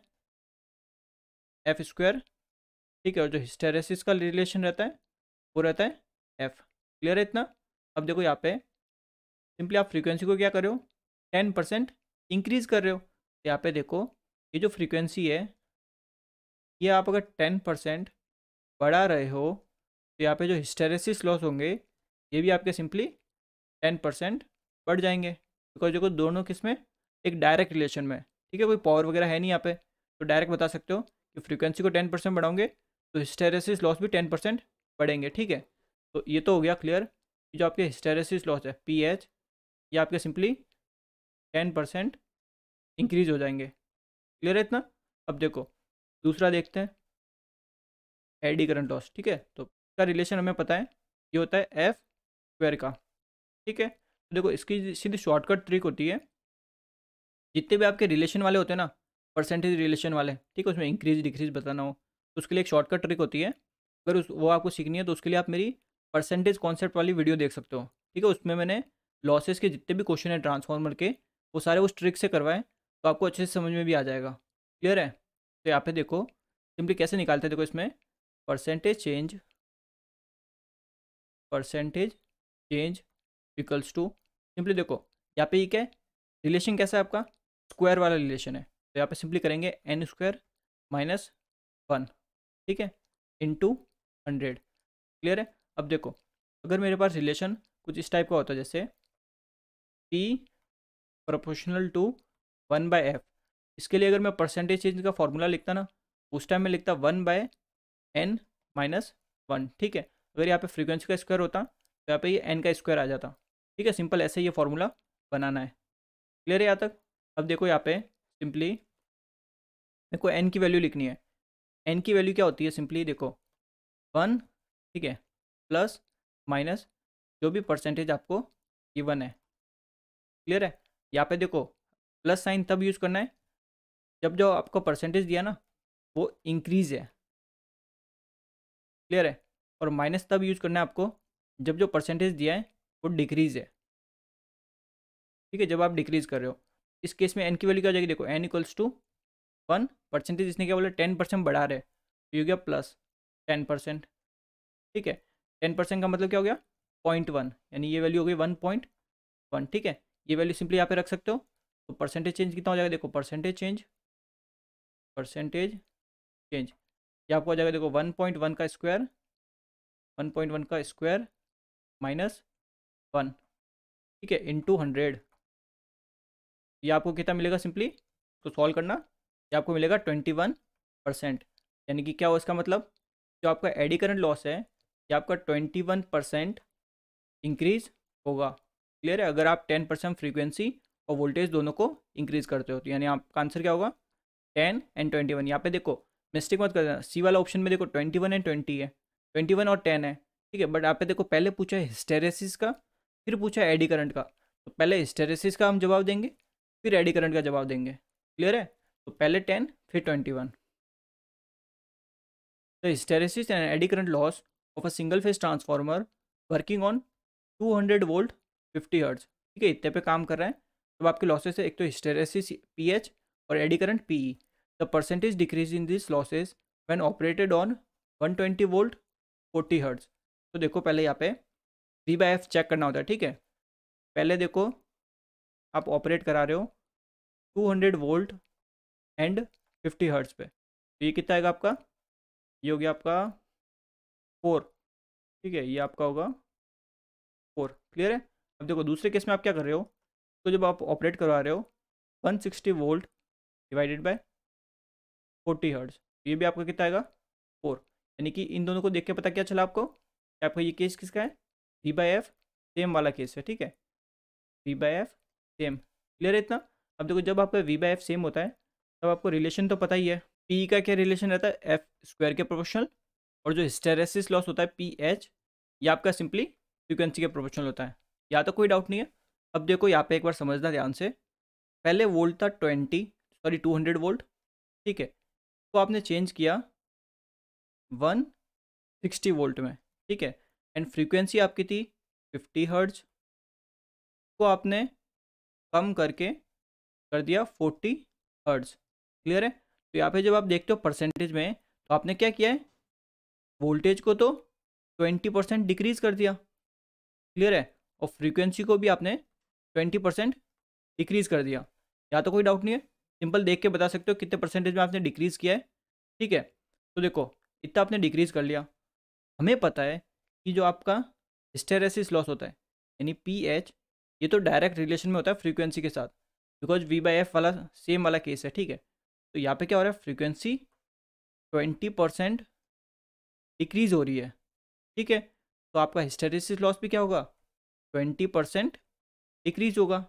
एफ स्क्वायर ठीक है और जो हिस्टेरेसिस का रिलेशन रहता है वो रहता है एफ क्लियर है इतना अब देखो यहाँ पे सिंपली आप फ्रीक्वेंसी को क्या करो टेन परसेंट इंक्रीज़ कर रहे हो तो यहाँ पे देखो ये जो फ्रीक्वेंसी है ये आप अगर टेन परसेंट बढ़ा रहे हो तो यहाँ पे जो हिस्टेरेसिस लॉस होंगे ये भी आपके सिंपली टेन परसेंट बढ़ जाएंगे बिकॉज देखो दोनों किस में एक डायरेक्ट रिलेशन में ठीक है कोई पावर वगैरह है नहीं यहाँ पे तो डायरेक्ट बता सकते हो कि फ्रीक्वेंसी को टेन परसेंट बढ़ाओगे तो हिस्टेरेसिस लॉस भी टेन परसेंट बढ़ेंगे ठीक है तो ये तो हो गया क्लियर जो आपके हिस्टेरेसिस लॉस है पी एच ये आपके सिंपली टेन परसेंट इंक्रीज हो जाएंगे क्लियर है इतना अब देखो दूसरा देखते हैं एडी करंट लॉस ठीक है तो इसका रिलेशन हमें पता है ये होता है एफ स्क्वायर का ठीक है तो देखो इसकी सीधी शॉर्टकट ट्रिक होती है जितने भी आपके रिलेशन वाले होते हैं ना परसेंटेज रिलेशन वाले ठीक है उसमें इंक्रीज डिक्रीज बताना हो तो उसके लिए एक शॉर्टकट ट्रिक होती है अगर उस वो आपको सीखनी है तो उसके लिए आप मेरी परसेंटेज कॉन्सेप्ट वाली वीडियो देख सकते हो ठीक है उसमें मैंने लॉसेस के जितने भी क्वेश्चन है ट्रांसफार्मर के वो सारे उस ट्रिक से करवाएं तो आपको अच्छे से समझ में भी आ जाएगा क्लियर है तो यहाँ पे देखो सिंपली कैसे निकालते हैं देखो इसमें percentage change percentage change equals to simply देखो यहाँ पे ये क्या है रिलेशन कैसा है आपका स्क्वायर वाला रिलेशन है तो यहाँ पे सिंपली करेंगे एन स्क्वायर माइनस वन ठीक है टू हंड्रेड क्लियर है अब देखो अगर मेरे पास रिलेशन कुछ इस टाइप का होता है जैसे P proportional to one by F इसके लिए अगर मैं परसेंटेज चेंज का फॉर्मूला लिखता ना उस टाइम में लिखता one by N minus one ठीक है अगर यहाँ पे फ्रीक्वेंसी का स्क्वायर होता तो यहाँ पे ये एन का स्क्वायर आ जाता ठीक है सिंपल ऐसे ये फॉर्मूला बनाना है क्लियर है यहाँ तक अब देखो यहाँ पे सिंपली देखो एन की वैल्यू लिखनी है एन की वैल्यू क्या होती है सिंपली देखो वन ठीक है प्लस माइनस जो भी परसेंटेज आपको वन है क्लियर है यहाँ पे देखो प्लस साइन तब यूज़ करना है जब जो आपको परसेंटेज दिया ना वो इंक्रीज है क्लियर है और माइनस तब यूज़ करना है आपको जब जो परसेंटेज दिया है वो डिक्रीज़ है ठीक है जब आप डिक्रीज़ कर रहे हो इस केस में एन की वैल्यू क्या हो जाएगी देखो N equals to one percentage इसने क्या बोला टेन परसेंट बढ़ा रहे तो हो गया प्लस टेन परसेंट ठीक है टेन परसेंट का मतलब क्या हो गया पॉइंट वन यानी ये वैल्यू हो गई वन पॉइंट वन ठीक है ये वैल्यू सिंपली यहाँ पे रख सकते हो तो परसेंटेज चेंज कितना हो जाएगा देखो परसेंटेज चेंज परसेंटेज चेंज ये आपको आ जाएगा देखो वन पॉइंट वन का स्क्वायर वन पॉइंट वन का स्क्वायर माइनस वन ठीक है इंटू हंड्रेड ये आपको कितना मिलेगा सिंपली इसको सॉल्व करना ये आपको मिलेगा ट्वेंटी वन परसेंट यानी कि क्या हो इसका मतलब जो आपका एडी करंट लॉस है ये आपका ट्वेंटी वन परसेंट इंक्रीज होगा क्लियर है अगर आप टेन परसेंट फ्रीक्वेंसी और वोल्टेज दोनों को इंक्रीज़ करते हो तो यानी आपका आंसर क्या होगा टेन एंड ट्वेंटी वन यहाँ पे देखो मिस्टेक मत कर देना सी वाला ऑप्शन में देखो ट्वेंटी वन एंड ट्वेंटी है ट्वेंटी वन और टेन है ठीक है बट आप देखो पहले पूछा हिस्टेरेसिस का फिर पूछा एडी करंट का तो पहले हिस्टेरेसिस का हम जवाब देंगे फिर एडी करंट का जवाब देंगे क्लियर है तो पहले टेन फिर twenty one the hysteresis and eddy current loss of a single phase transformer working on two hundred volt fifty hertz ठीक है इतने पे काम कर रहे हैं तो आपके लॉसेस है एक तो हिस्टेरेसिस पी एच और eddy current P E the percentage decrease in this losses when operated on one twenty volt forty hertz तो देखो पहले यहाँ पे वी बाई एफ चेक करना होता है ठीक है पहले देखो आप ऑपरेट करा रहे हो two hundred volt and fifty hertz पे तो ये कितना आएगा आपका ये हो गया आपका फोर ठीक है ये आपका होगा फोर क्लियर है अब देखो दूसरे केस में आप क्या कर रहे हो तो जब आप ऑपरेट करवा रहे हो 160 वोल्ट डिवाइडेड बाय 40 हर्ट्ज ये भी आपका कितना आएगा फोर यानी कि इन दोनों को देख के पता क्या चला आपको कि आपका ये केस किसका है वी बाई एफ सेम वाला केस है ठीक है V by F same clear है इतना अब देखो जब आपका वी बाई एफ सेम होता है तब आपको रिलेशन तो पता ही है पी का क्या रिलेशन रहता है एफ स्क्वायर के प्रोपोर्शनल और जो हिस्टेरेसिस लॉस होता है पी एच ये आपका सिंपली फ्रिक्वेंसी के प्रोपोर्शनल होता है या तो कोई डाउट नहीं है अब देखो यहाँ पे एक बार समझना ध्यान से पहले वोल्ट था twenty sorry two hundred volt ठीक है तो आपने चेंज किया वन सिक्सटी वोल्ट में ठीक है एंड फ्रीक्वेंसी आपकी थी फिफ्टी हर्ट्ज को आपने कम करके कर दिया फोर्टी हर्ट्ज क्लियर है तो यहाँ पे जब आप देखते हो परसेंटेज में तो आपने क्या किया है वोल्टेज को तो ट्वेंटी परसेंट डिक्रीज़ कर दिया क्लियर है और फ्रीक्वेंसी को भी आपने ट्वेंटी परसेंट डिक्रीज़ कर दिया या तो कोई डाउट नहीं है सिंपल देख के बता सकते हो कितने परसेंटेज में आपने डिक्रीज़ किया है ठीक है तो देखो इतना आपने डिक्रीज़ कर लिया हमें पता है कि जो आपका हिस्टेरेसिस लॉस होता है यानी पी एच ये तो डायरेक्ट रिलेशन में होता है फ्रीक्वेंसी के साथ बिकॉज वी बाई एफ वाला सेम वाला केस है ठीक है तो यहाँ पे क्या हो रहा है फ्रीक्वेंसी ट्वेंटी परसेंट डिक्रीज़ हो रही है ठीक है तो आपका हिस्टेरेसिस लॉस भी क्या होगा ट्वेंटी परसेंट डिक्रीज होगा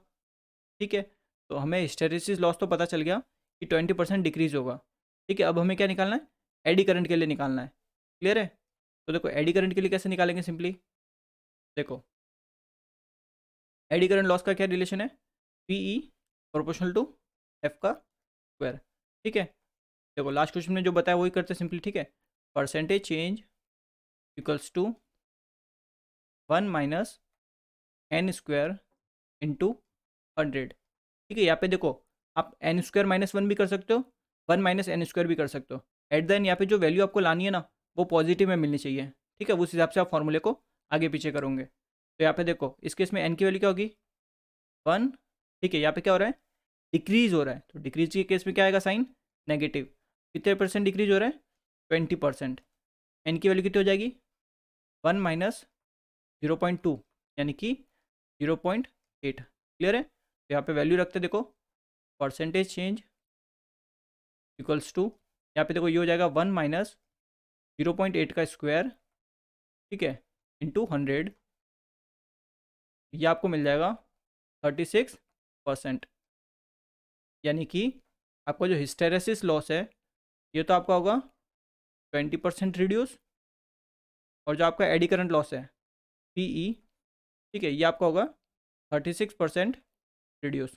ठीक है तो हमें स्टेरिस लॉस तो पता चल गया कि ट्वेंटी परसेंट डिक्रीज होगा ठीक है अब हमें क्या निकालना है एडी करंट के लिए निकालना है क्लियर है तो देखो एडी करंट के लिए कैसे निकालेंगे सिंपली देखो एडी करंट लॉस का क्या रिलेशन है P E proportional to F का स्क्वायर ठीक है देखो लास्ट क्वेश्चन में जो बताया वही करते सिंपली ठीक है percentage change equals to one minus N square into hundred ठीक है यहाँ पे देखो आप एन स्क्वायर माइनस वन भी कर सकते हो वन माइनस एन स्क्वायर भी कर सकते हो एट द एंड यहाँ पे जो वैल्यू आपको लानी है ना वो पॉजिटिव में मिलनी चाहिए ठीक है उस हिसाब से आप फॉर्मूले को आगे पीछे करोगे तो यहाँ पे देखो इस केस में एन की वैल्यू क्या होगी वन ठीक है यहाँ पे क्या हो रहा है डिक्रीज हो रहा है तो डिक्रीज के केस में क्या आएगा साइन नेगेटिव कितने परसेंट डिक्रीज हो रहा है ट्वेंटी परसेंट एन की वैल्यू कितनी हो जाएगी one minus zero point two यानी कि जीरो पॉइंट एट क्लियर है तो यहाँ पे वैल्यू रखते देखो परसेंटेज चेंज इक्वल्स टू यहाँ पे देखो ये हो जाएगा one minus zero point eight का स्क्वायर ठीक है टू हंड्रेड ये आपको मिल जाएगा थर्टी सिक्स परसेंट यानी कि आपका जो हिस्टेरेसिस लॉस है ये तो आपका होगा ट्वेंटी परसेंट रिड्यूस और जो आपका करंट लॉस है पी ई e ठीक है ये आपका होगा thirty six percent reduce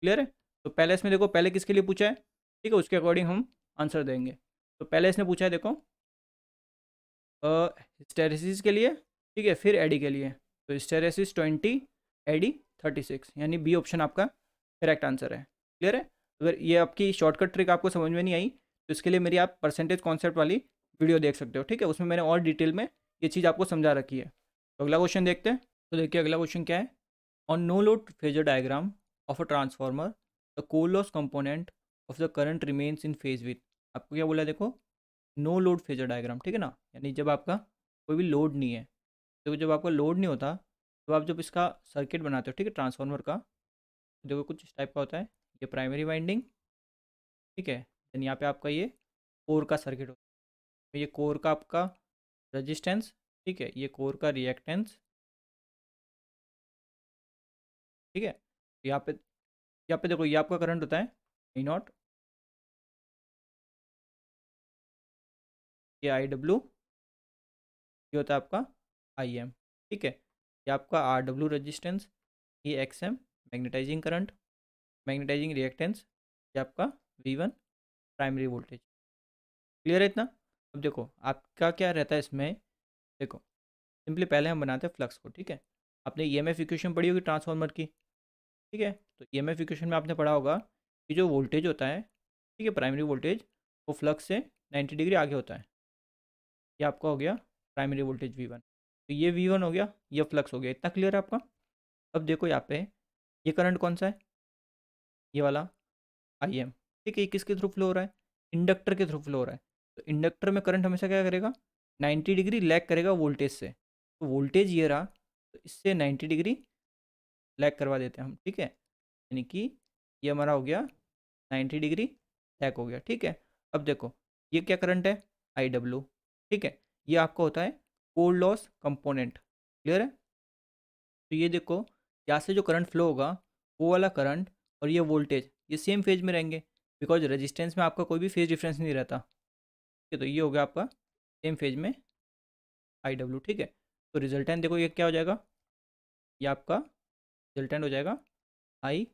clear है तो पहले इसमें देखो पहले किसके लिए पूछा है ठीक है उसके अकॉर्डिंग हम आंसर देंगे तो पहले इसने पूछा है देखो स्टेरेसिस के लिए ठीक है फिर एडी के लिए तो hysteresis twenty eddy thirty six यानी बी ऑप्शन आपका करेक्ट आंसर है क्लियर है अगर ये आपकी शॉर्टकट ट्रिक आपको समझ में नहीं आई तो इसके लिए मेरी आप परसेंटेज कॉन्सेप्ट वाली वीडियो देख सकते हो ठीक है उसमें मैंने और डिटेल में ये चीज़ आपको समझा रखी है तो अगला क्वेश्चन देखते हैं तो देखिए अगला क्वेश्चन क्या है on no load phasor diagram of a transformer the core loss component of the current remains in phase with आपको क्या बोला देखो नो लोड फेजर डायग्राम ठीक है ना यानी जब आपका कोई भी लोड नहीं है तो जब आपका लोड नहीं होता तो आप जब इसका सर्किट बनाते हो ठीक है ट्रांसफार्मर का तो देखो कुछ इस टाइप का होता है ये प्राइमरी वाइंडिंग ठीक है यानी यहाँ पे आपका ये कोर का सर्किट होता है ये कोर का आपका रजिस्टेंस ठीक है ये कोर का रिएक्टेंस ठीक है यहाँ पे यहाँ पे देखो ये आपका करंट होता है आई नॉट ये आई डब्ल्यू ये होता है आपका आई एम ठीक है ये आपका आर डब्ल्यू रजिस्टेंस ये X M magnetizing current magnetizing reactance ये आपका V one primary voltage clear है इतना अब देखो आपका क्या रहता है इसमें देखो सिंपली पहले हम बनाते हैं फ्लक्स को ठीक है आपने ई एम एफ इक्वेशन पढ़ी होगी ट्रांसफार्मर की ठीक है तो ई एम एफ इक्वेशन में आपने पढ़ा होगा कि जो वोल्टेज होता है ठीक है प्राइमरी वोल्टेज वो फ्लक्स से 90 डिग्री आगे होता है ये आपका हो गया प्राइमरी वोल्टेज वी वन तो ये वी वन हो गया ये फ्लक्स हो गया इतना क्लियर है आपका अब देखो यहाँ पे ये करंट कौन सा है ये वाला आई एम ठीक है ये किसके थ्रू फ्लो हो रहा है इंडक्टर के थ्रू फ्लो हो रहा है तो इंडक्टर में करंट हमेशा क्या करेगा 90 डिग्री लैग करेगा वोल्टेज से तो वोल्टेज ये रहा तो इससे 90 डिग्री लैग करवा देते हैं हम ठीक है यानी कि ये हमारा हो गया 90 डिग्री लैग हो गया ठीक है अब देखो ये क्या करंट है आई डब्ल्यू ठीक है ये आपका होता है कोल्ड लॉस कंपोनेंट क्लियर है तो ये देखो यहाँ से जो करंट फ्लो होगा वो वाला करंट और ये वोल्टेज ये सेम फेज में रहेंगे बिकॉज रेजिस्टेंस में आपका कोई भी फेज डिफरेंस नहीं रहता ठीक है तो ये हो गया आपका सेम फेज में आई डब्ल्यू ठीक है तो रिजल्टेंट देखो ये क्या हो जाएगा ये आपका रिजल्टेंट हो जाएगा आई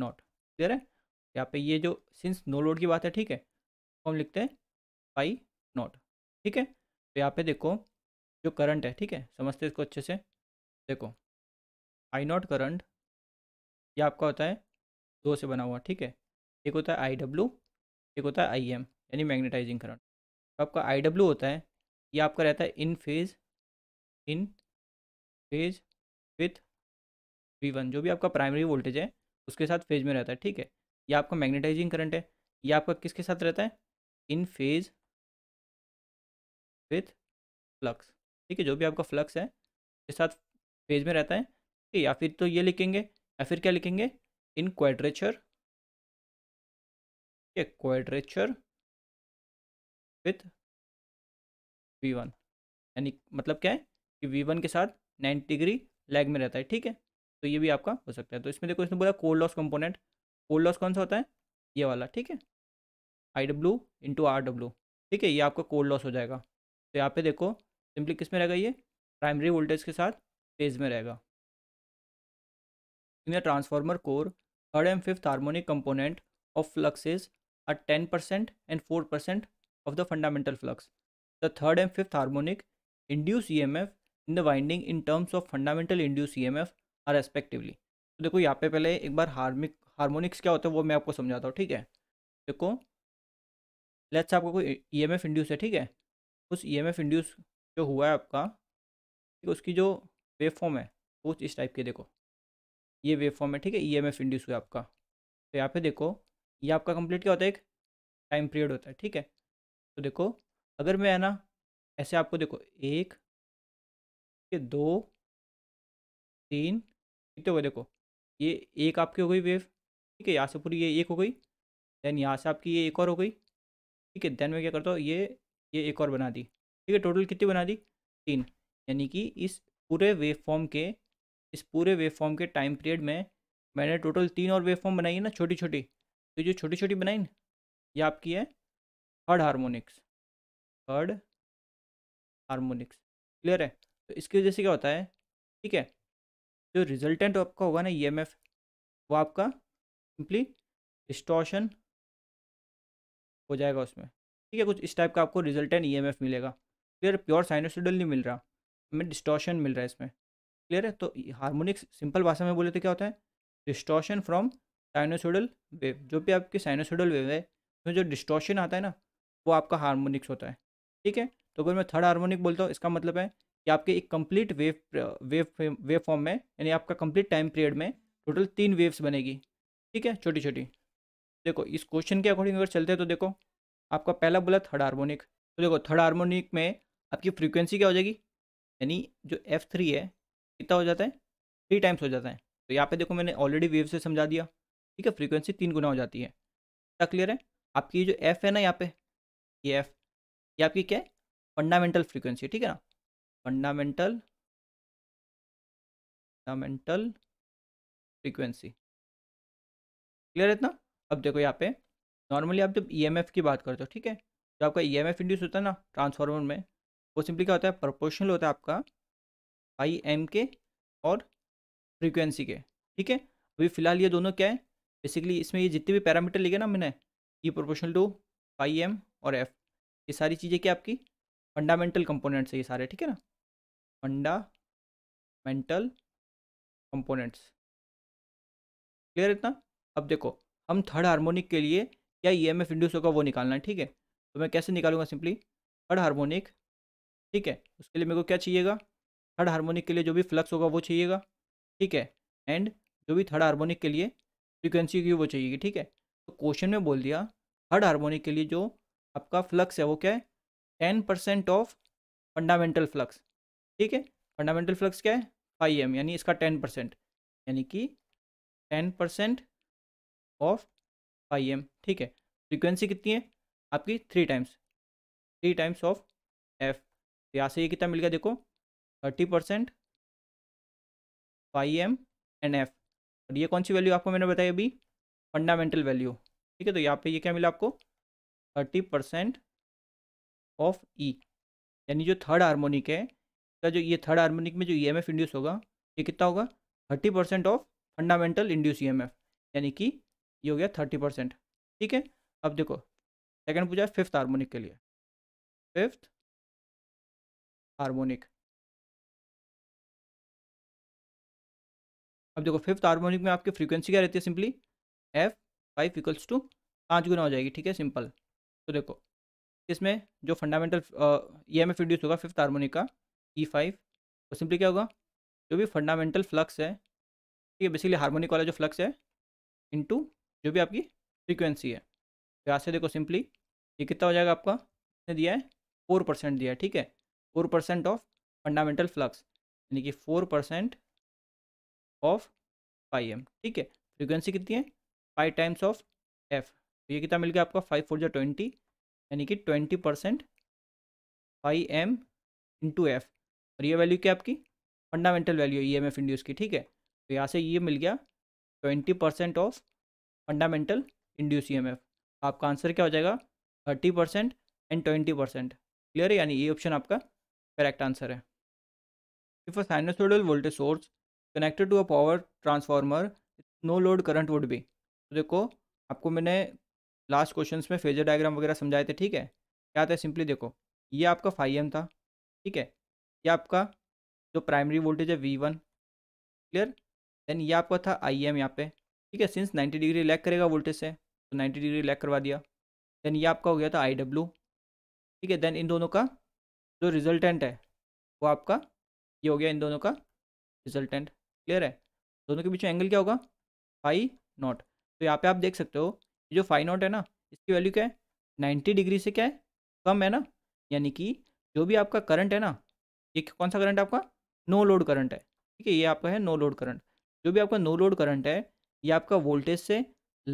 नॉट क्लियर है यहाँ पे ये जो सिंस नो लोड की बात है ठीक है तो हम लिखते हैं आई नॉट ठीक है तो यहाँ पे देखो जो करंट है ठीक है समझते इसको अच्छे से देखो आई नॉट करंट ये आपका होता है दो से बना हुआ ठीक है एक होता है आई डब्ल्यू एक होता है आई एम यानी मैग्नेटाइजिंग करंट आपका आई डब्ल्यू होता है ये आपका रहता है in phase in phase with V one जो भी आपका प्राइमरी वोल्टेज है उसके साथ फेज में रहता है ठीक है ये आपका मैग्नेटाइजिंग करंट है ये आपका किसके साथ रहता है इन फेज विथ फ्लक्स ठीक है जो भी आपका फ्लक्स है उसके साथ फेज में रहता है ठीक है या फिर तो ये लिखेंगे या फिर क्या लिखेंगे इन क्वाड्रेचर ठीक है क्वाड्रेचर विथ वी वन यानी मतलब क्या है कि वी वन के साथ नाइन्टी डिग्री लैग में रहता है ठीक है तो ये भी आपका हो सकता है तो इसमें देखो इसने बोला cold loss component cold loss कौन सा होता है ये वाला ठीक है I W into R W ठीक है ये आपका कोल्ड लॉस हो जाएगा तो यहाँ पे देखो सिंपली किस में रहेगा ये प्राइमरी वोल्टेज के साथ फेज में रहेगा in transformer core third and fifth harmonic component of fluxes are ten percent and four percent of the fundamental of the fundamental flux. The third and fifth harmonic induce EMF in the winding in terms of fundamental induced EMF are respectively. तो देखो यहाँ पे पहले एक बार हार्मिक हारमोनिक्स क्या होता है वो मैं आपको समझाता हूँ ठीक है देखो लेट्स आपको कोई ई एम एफ इंड्यूस है ठीक है उस ई एम एफ इंड्यूस जो हुआ है आपका ठीक है उसकी जो वेव फॉर्म है वो इस टाइप के देखो ये वेव फॉर्म है ठीक है ई एम एफ इंड्यूस हुआ आपका तो यहाँ पे देखो ये आपका कंप्लीट क्या होता है एक टाइम पीरियड होता है ठीक है तो देखो अगर मैं है ना ऐसे आपको देखो एक ये दो तीन कितने हो गए देखो ये एक आपकी हो गई वेव ठीक है यहाँ से पूरी ये एक हो गई देन यहाँ से आपकी ये एक और हो गई ठीक है देन मैं क्या करता हूँ ये ये एक और बना दी ठीक है टोटल कितनी बना दी तीन यानी कि इस पूरे वेव फॉर्म के इस पूरे वेव फॉर्म के टाइम पीरियड में मैंने टोटल तीन और वेव फॉर्म बनाई है ना छोटी छोटी तो जो छोटी छोटी बनाई ना ये आपकी है third harmonics third harmonics clear है तो इसकी वजह से क्या होता है ठीक है जो रिजल्टेंट आपका होगा ना ई e वो आपका सिंपली डिस्टॉशन हो जाएगा उसमें ठीक है कुछ इस टाइप का आपको रिजल्टेंट ई e मिलेगा क्लियर प्योर साइनोसिडल नहीं मिल रहा हमें डिस्टॉशन मिल रहा है इसमें क्लियर है तो हारमोनिक्स सिंपल भाषा में बोले तो क्या होता है डिस्टॉशन फ्रॉम साइनोसोडल वेव जो भी आपकी साइनोसोडल वेव है उसमें जो डिस्टॉशन आता है ना वो आपका हारमोनिक्स होता है ठीक है तो अगर मैं थर्ड हारमोनिक बोलता हूँ इसका मतलब है कि आपके एक complete wave wave wave form में यानी आपका कम्प्लीट टाइम पीरियड में टोटल तीन वेव्स बनेगी ठीक है छोटी छोटी देखो इस क्वेश्चन के अकॉर्डिंग अगर चलते हैं तो देखो आपका पहला बोला थर्ड हारमोनिक तो देखो थर्ड हारमोनिक में आपकी फ्रीक्वेंसी क्या हो जाएगी यानी जो एफ थ्री है कितना हो जाता है थ्री टाइम्स हो जाता है तो यहाँ पे देखो मैंने ऑलरेडी वेव से समझा दिया ठीक है फ्रीक्वेंसी तीन गुना हो जाती है क्या क्लियर है आपकी जो एफ है ना यहाँ पे ये एफ ये आपकी क्या है फंडामेंटल फ्रीक्वेंसी ठीक है ना फंडामेंटल फंडामेंटल फ्रीक्वेंसी क्लियर है इतना अब देखो यहाँ पे नॉर्मली आप जब ईएमएफ e की बात करते हो ठीक है जो आपका ईएमएफ e इंड्यूस होता है ना ट्रांसफार्मर में वो सिंपली क्या होता है प्रोपोर्शनल होता है आपका आई एम के और फ्रीक्वेंसी के ठीक है अभी फिलहाल ये दोनों क्या है बेसिकली इसमें ये जितने भी पैरामीटर लिखे ना मैंने E proportional to phi M और एफ ये सारी चीज़ें क्या आपकी फंडामेंटल कंपोनेंट्स है ये सारे ठीक है ना फंडामेंटल कंपोनेंट्स क्लियर इतना अब देखो हम थर्ड हार्मोनिक के लिए क्या E e M F induce होगा वो निकालना है ठीक है तो मैं कैसे निकालूंगा सिंपली थर्ड हार्मोनिक ठीक है उसके लिए मेरे को क्या चाहिएगा थर्ड हार्मोनिक के लिए जो भी फ्लक्स होगा वो चाहिएगा ठीक है एंड जो भी थर्ड हार्मोनिक के लिए फ्रिक्वेंसी होगी वो चाहिएगी ठीक है तो क्वेश्चन में बोल दिया थर्ड हार्मोनिक के लिए जो आपका फ्लक्स है वो क्या है ten percent of fundamental flux ठीक है फंडामेंटल फ्लक्स क्या है फाइव एम यानी इसका टेन परसेंट यानी कि ten percent of phi M ठीक है फ्रीक्वेंसी कितनी है आपकी three times three times of F यहाँ से ये कितना मिल गया देखो thirty percent phi M and F और ये कौन सी वैल्यू आपको मैंने बताई अभी फंडामेंटल वैल्यू ठीक है तो यहाँ पे ये क्या मिला आपको थर्टी परसेंट ऑफ ई यानी जो थर्ड हारमोनिक है इसका जो ये थर्ड हारमोनिक में जो ई एम एफ इंड्यूस होगा ये कितना होगा thirty percent of fundamental induce E M F यानी कि ये हो गया थर्टी परसेंट ठीक है अब देखो सेकेंड पूछा फिफ्थ हारमोनिक के लिए फिफ्थ हारमोनिक अब देखो फिफ्थ हारमोनिक में आपकी फ्रीक्वेंसी क्या रहती है simply F five equals to पाँच गुना हो जाएगी ठीक है सिंपल तो देखो इसमें जो fundamental E M F reduce होगा फिफ्थ हारमोनिक का ई फाइव तो सिंपली क्या होगा जो भी फंडामेंटल फ्लक्स है ठीक है बेसिकली हारमोनिक वाला जो फ्लक्स है टू जो भी आपकी फ्रिक्वेंसी है तो यहाँ से देखो सिंपली ये कितना हो जाएगा आपका इसने दिया है फोर परसेंट दिया है ठीक है four percent of fundamental flux यानी कि four percent of phi M ठीक है फ्रीक्वेंसी कितनी है फाइव टाइम्स ऑफ एफ तो ये कितना मिल गया आपका फाइव फोर जो ट्वेंटी यानी कि twenty percent phi M into F और ये वैल्यू क्या आपकी fundamental value E M F induce की ठीक है तो यहाँ से ये मिल गया twenty percent of fundamental induce E M F आपका आंसर क्या हो जाएगा thirty percent and twenty percent clear है यानी ये ऑप्शन आपका करेक्ट आंसर है if a sinusoidal voltage source connected to a power transformer no load current would be तो देखो आपको मैंने लास्ट क्वेश्चन में फेजर डायग्राम वगैरह समझाए थे ठीक है क्या था सिंपली देखो ये आपका फाइव था ठीक है ये आपका जो प्राइमरी वोल्टेज है वी वन क्लियर देन ये आपका था आई एम यहाँ पे ठीक है सिंस 90 डिग्री लैक करेगा वोल्टेज से तो 90 डिग्री लैक करवा दिया देन ये आपका हो गया था आई डब्ल्यू ठीक है देन इन दोनों का जो रिजल्टेंट है वो आपका ये हो गया इन दोनों का रिजल्टेंट क्लियर है दोनों के बीच में एंगल क्या होगा फाइव नॉट तो यहाँ पे आप देख सकते हो ये जो फाइन आउट है ना इसकी वैल्यू क्या है नाइन्टी डिग्री से क्या है कम है ना यानी कि जो भी आपका करंट है ना ये कौन सा करंट आपका नो लोड करंट है ठीक है ये आपका है नो लोड करंट जो भी आपका नो लोड करंट है ये आपका वोल्टेज से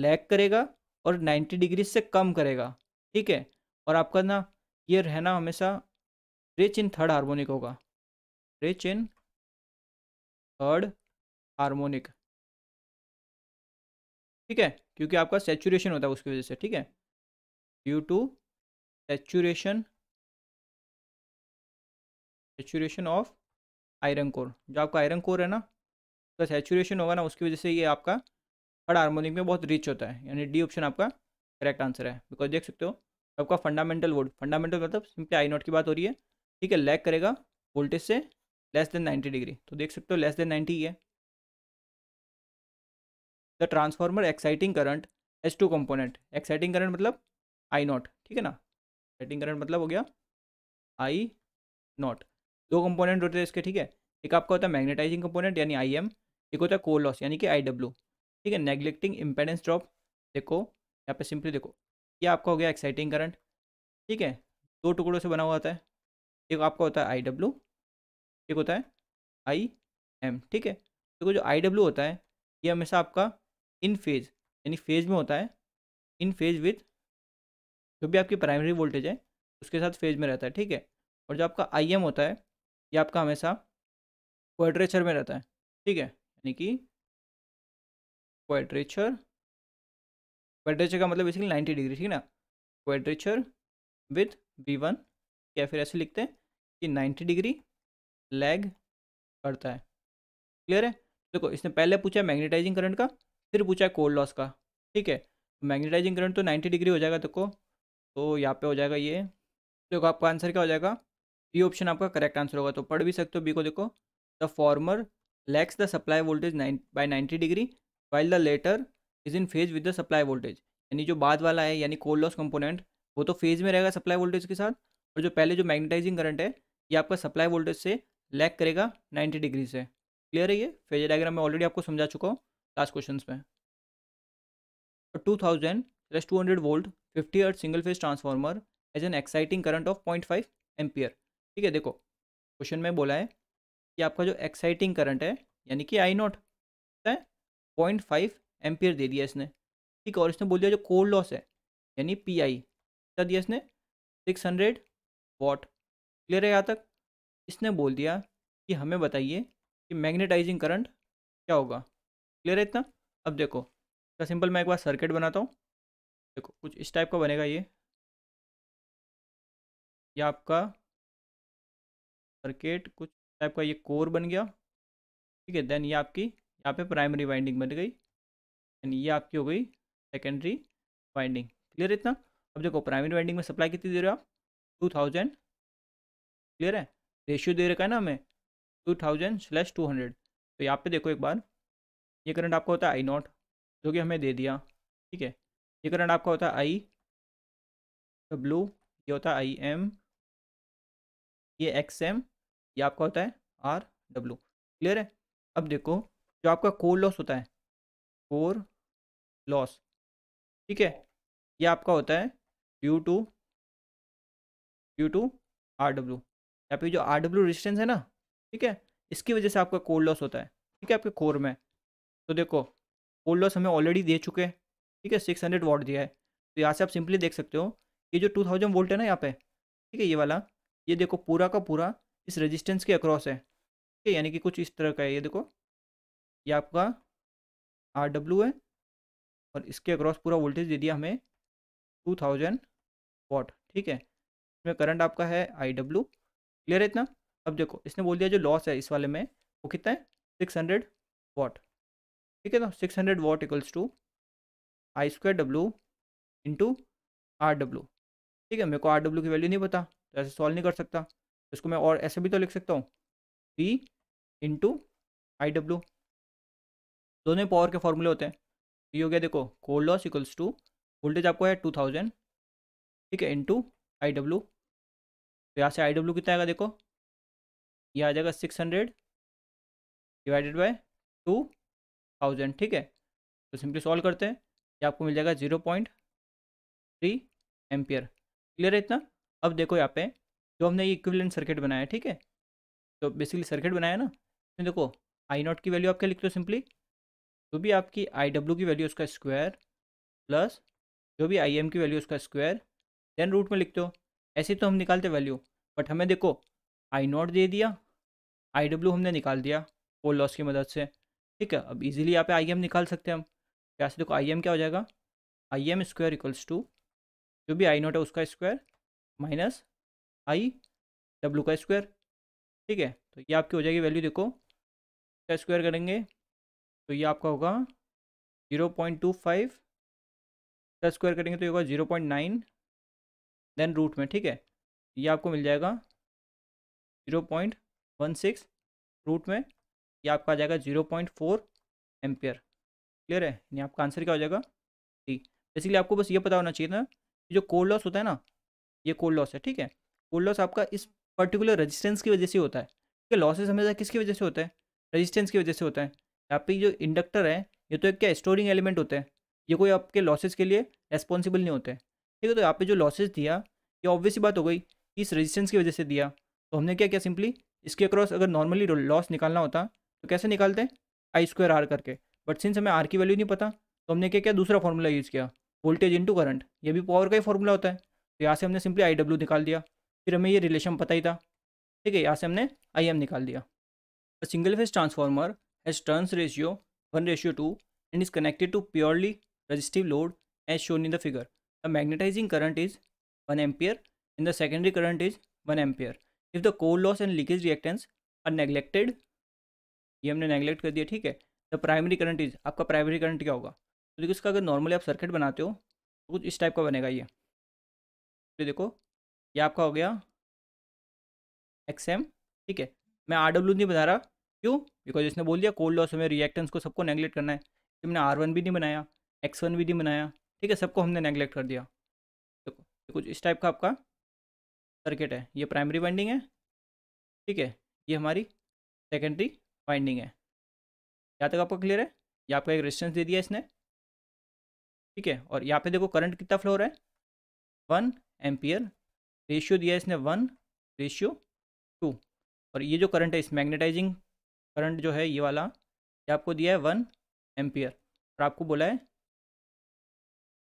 लैक करेगा और नाइन्टी डिग्री से कम करेगा ठीक है और आपका ना ये रहना हमेशा रिच इन थर्ड हारमोनिक होगा रिच इन थर्ड हारमोनिक ठीक है क्योंकि आपका सेचुरेशन होता है उसकी वजह से ठीक है due to saturation saturation of iron core जो आपका आयरन कोर है ना तो सेचुरेशन होगा ना उसकी वजह से ये आपका हर हारमोनिक में बहुत रिच होता है यानी डी ऑप्शन आपका करेक्ट आंसर है बिकॉज देख सकते हो आपका फंडामेंटल वोल्ट फंडामेंटल मतलब सिंपली आई नॉट की बात हो रही है ठीक है लैग करेगा वोल्टेज से लेस देन 90 डिग्री तो देख सकते हो लेस देन 90 ही है the transformer exciting current H two component exciting current मतलब आई नॉट ठीक है ना एक्साइटिंग करंट मतलब हो गया आई नॉट दो कंपोनेंट होते हैं इसके ठीक है एक आपका होता है मैग्नेटाइजिंग कंपोनेंट यानी आई एम एक होता है कोल लॉस यानी कि आई डब्ल्यू ठीक है नेग्लेक्टिंग इम्पेडेंस ड्रॉप देखो यहाँ पे सिंपली देखो ये आपका हो गया एक्साइटिंग करंट ठीक है दो टुकड़ों से बना हुआ होता है एक आपका होता है आई डब्ल्यू एक होता है आई एम ठीक है देखो जो आई डब्ल्यू होता है ये हमेशा आपका इन फेज यानी फेज में होता है इन फेज विथ जो भी आपकी प्राइमरी वोल्टेज है उसके साथ फेज में रहता है ठीक है और जो आपका आई एम होता है ये आपका हमेशा क्वाड्रेचर में रहता है ठीक है यानी कि क्वाड्रेचर क्वाड्रेचर का मतलब बेसिकली नाइन्टी डिग्री ठीक है ना क्वाड्रेचर विथ वी वन या फिर ऐसे लिखते हैं कि नाइन्टी डिग्री लैग करता है क्लियर है देखो इसने पहले पूछा मैग्नेटाइजिंग करंट का फिर पूछा है कोल्ड लॉस का ठीक है मैग्नेटाइजिंग करंट तो 90 डिग्री हो जाएगा देखो तो यहाँ पे हो जाएगा ये देखो आपका आंसर क्या हो जाएगा बी ऑप्शन आपका करेक्ट आंसर होगा तो पढ़ भी सकते हो बी को देखो the former lags the supply voltage by ninety degree while the latter is in phase with the supply voltage यानी जो बाद वाला है यानी कोल्ड लॉस कंपोनेंट वो तो फेज में रहेगा सप्लाई वोल्टेज के साथ और जो पहले जो मैग्नेटाइजिंग करंट है ये आपका सप्लाई वोल्टेज से लैक करेगा 90 डिग्री से क्लियर है ये फेज डायग्राम मैं ऑलरेडी आपको समझा चुका हूँ लास्ट क्वेश्चन में two thousand plus two hundred volt fifty hertz single phase transformer has an exciting current of point five ampere ठीक है देखो क्वेश्चन में बोला है कि आपका जो एक्साइटिंग करंट है यानी कि I nought point five ampere दे दिया इसने ठीक है और इसने बोल दिया जो कोल्ड लॉस है यानी पी आई क्या दिया इसने सिक्स हंड्रेड वॉट क्लियर है यहाँ तक इसने बोल दिया कि हमें बताइए कि मैग्नेटाइजिंग करंट क्या होगा क्लियर है इतना अब देखो इसका सिंपल मैं एक बार सर्किट बनाता हूँ देखो कुछ इस टाइप का बनेगा ये ये आपका सर्किट कुछ टाइप का ये कोर बन गया ठीक है देन ये आपकी यहाँ पे प्राइमरी वाइंडिंग बन गई देन ये आपकी हो गई सेकेंडरी वाइंडिंग क्लियर इतना अब देखो प्राइमरी वाइंडिंग में सप्लाई कितनी दे रहे हो आप टू थाउजेंड क्लियर है रेशियो दे रखा है ना हमें two thousand slash two hundred तो यहाँ पे देखो एक बार ये करंट आपका होता है आई नॉट जो कि हमें दे दिया ठीक है ये करंट आपका होता है आई डब्लू ये होता है आई एम ये एक्स एम ये आपका होता है आर डब्लू क्लियर है अब देखो जो आपका कोर लॉस होता है कोर लॉस ठीक है ये आपका होता है due to due to R W या फिर जो आर डब्लू रेजिस्टेंस है ना ठीक है इसकी वजह से आपका कोर लॉस होता है ठीक है आपके कोर में तो देखो कोल्ड लॉस हमें ऑलरेडी दे चुके हैं ठीक है सिक्स हंड्रेड वॉट दिया है तो यहाँ से आप सिंपली देख सकते हो ये जो टू थाउजेंड वोल्ट है ना यहाँ पे ठीक है ये वाला ये देखो पूरा का पूरा इस रेजिस्टेंस के अक्रॉस है ठीक है यानी कि कुछ इस तरह का है ये देखो ये आपका आर डब्ल्यू है और इसके अक्रॉस पूरा वोल्टेज दे दिया हमें टू थाउजेंड वॉट ठीक है इसमें करंट आपका है आई डब्ल्यू क्लियर है इतना अब देखो इसने बोल दिया जो लॉस है इस वाले में वो कितना है सिक्स हंड्रेड वॉट ठीक है ना six hundred watt equals to I square W into R W ठीक है मेरे को आर डब्ल्यू की वैल्यू नहीं पता तो ऐसे सॉल्व नहीं कर सकता तो इसको मैं और ऐसे भी तो लिख सकता हूँ पी इंटू आई डब्ल्यू दोनों ही पावर के फॉर्मूले होते हैं ये हो गया देखो core loss equals to voltage आपको है टू थाउजेंड ठीक है इंटू आई डब्ल्यू तो यहाँ से आई डब्ल्यू कितना आएगा देखो ये आ जाएगा six hundred divided by two thousand ठीक है तो सिंपली सॉल्व करते हैं ये आपको मिल जाएगा zero point three ampere clear है इतना अब देखो यहाँ पे जो हमने ये इक्विवेलेंट सर्किट बनाया है ठीक है तो बेसिकली सर्किट बनाया ना इसमें देखो आई नॉट की वैल्यू आप क्या लिखते हो सिंपली जो भी आपकी आई डब्ल्यू की वैल्यू उसका स्क्वायर प्लस जो भी आई एम की वैल्यू उसका स्क्वायर देन रूट में लिखते हो ऐसे तो हम निकालते वैल्यू बट हमें देखो आई नॉट दे दिया आई डब्ल्यू हमने निकाल दिया ओल लॉस की मदद से ठीक है अब इजीली यहाँ पे आई एम निकाल सकते हैं हम यहाँ से देखो आई एम क्या हो जाएगा I M square equals to जो भी आई नोट है उसका स्क्वायर माइनस आई डब्लू का स्क्वायर ठीक है तो ये आपकी हो जाएगी वैल्यू देखो का स्क्वायर करेंगे तो ये आपका होगा ज़ीरो पॉइंट टू फाइव का स्क्वायर करेंगे तो ये होगा zero point nine then root में ठीक है ये आपको मिल जाएगा zero point one six root में ये आपका आ जाएगा zero point four ampere clear है यानी आपका आंसर क्या हो जाएगा ठीक बेसिकली आपको बस ये पता होना चाहिए ना कि जो कोल्ड लॉस होता है ना ये कोल्ड लॉस है ठीक है कोल्ड लॉस आपका इस पर्टिकुलर रजिस्टेंस की वजह से होता है ठीक है लॉसेज हमेशा किसकी वजह से होता है रजिस्टेंस की वजह से होता है यहाँ पर जो इंडक्टर है ये तो एक क्या स्टोरिंग एलिमेंट होता है ये कोई आपके लॉसेज के लिए रेस्पॉन्सिबल नहीं होते ठीक है तो यहाँ पे जो लॉसेज दिया ये ऑब्वियस बात हो गई इस रेजिस्टेंस की वजह से दिया तो हमने क्या क्या सिंपली इसके अक्रॉस अगर नॉर्मली लॉस निकालना होता तो कैसे निकालते हैं आई स्क्वायर आर करके बट सिंस हमें आर की वैल्यू नहीं पता तो हमने क्या क्या दूसरा फॉर्मूला यूज़ किया वोल्टेज इंटू करंट ये भी पावर का ही फॉर्मूला होता है तो यहाँ से हमने सिंपली आई डब्ल्यू निकाल दिया फिर हमें ये रिलेशन पता ही था ठीक है यहाँ से हमने आई एम निकाल दिया single phase transformer has turns ratio one ratio two and is connected to purely resistive load as shown in the figure the magnetizing current is one ampere and the secondary current is one ampere if the core loss and leakage reactance are neglected ये हमने नेगलेक्ट कर दिया ठीक है द प्राइमरी करंट इज आपका प्राइमरी करंट क्या होगा तो देखिए उसका अगर नॉर्मली आप सर्किट बनाते हो तो कुछ इस टाइप का बनेगा ये तो देखो ये आपका हो गया एक्स एम ठीक है मैं आर डब्ल्यू नहीं बना रहा क्यों बिकॉज इसने बोल दिया कोल्ड लॉस हमें रिएक्टेंस को सबको नेगलेक्ट करना है तो हमने आर वन भी नहीं बनाया एक्स वन भी नहीं बनाया ठीक है सबको हमने नेगलेक्ट कर दिया देखो तो कुछ इस टाइप का आपका सर्किट है ये प्राइमरी वाइंडिंग है ठीक है ये हमारी सेकेंडरी फाइंडिंग है यहाँ तक आपको क्लियर है ये आपका एक रेजिस्टेंस दे दिया इसने ठीक है और यहाँ पे देखो करंट कितना फ्लो है वन एम्पियर रेशियो दिया इसने वन रेशियो टू और ये जो करंट है इस मैग्नेटाइजिंग करंट जो है ये वाला ये आपको दिया है वन एम्पियर और आपको बोला है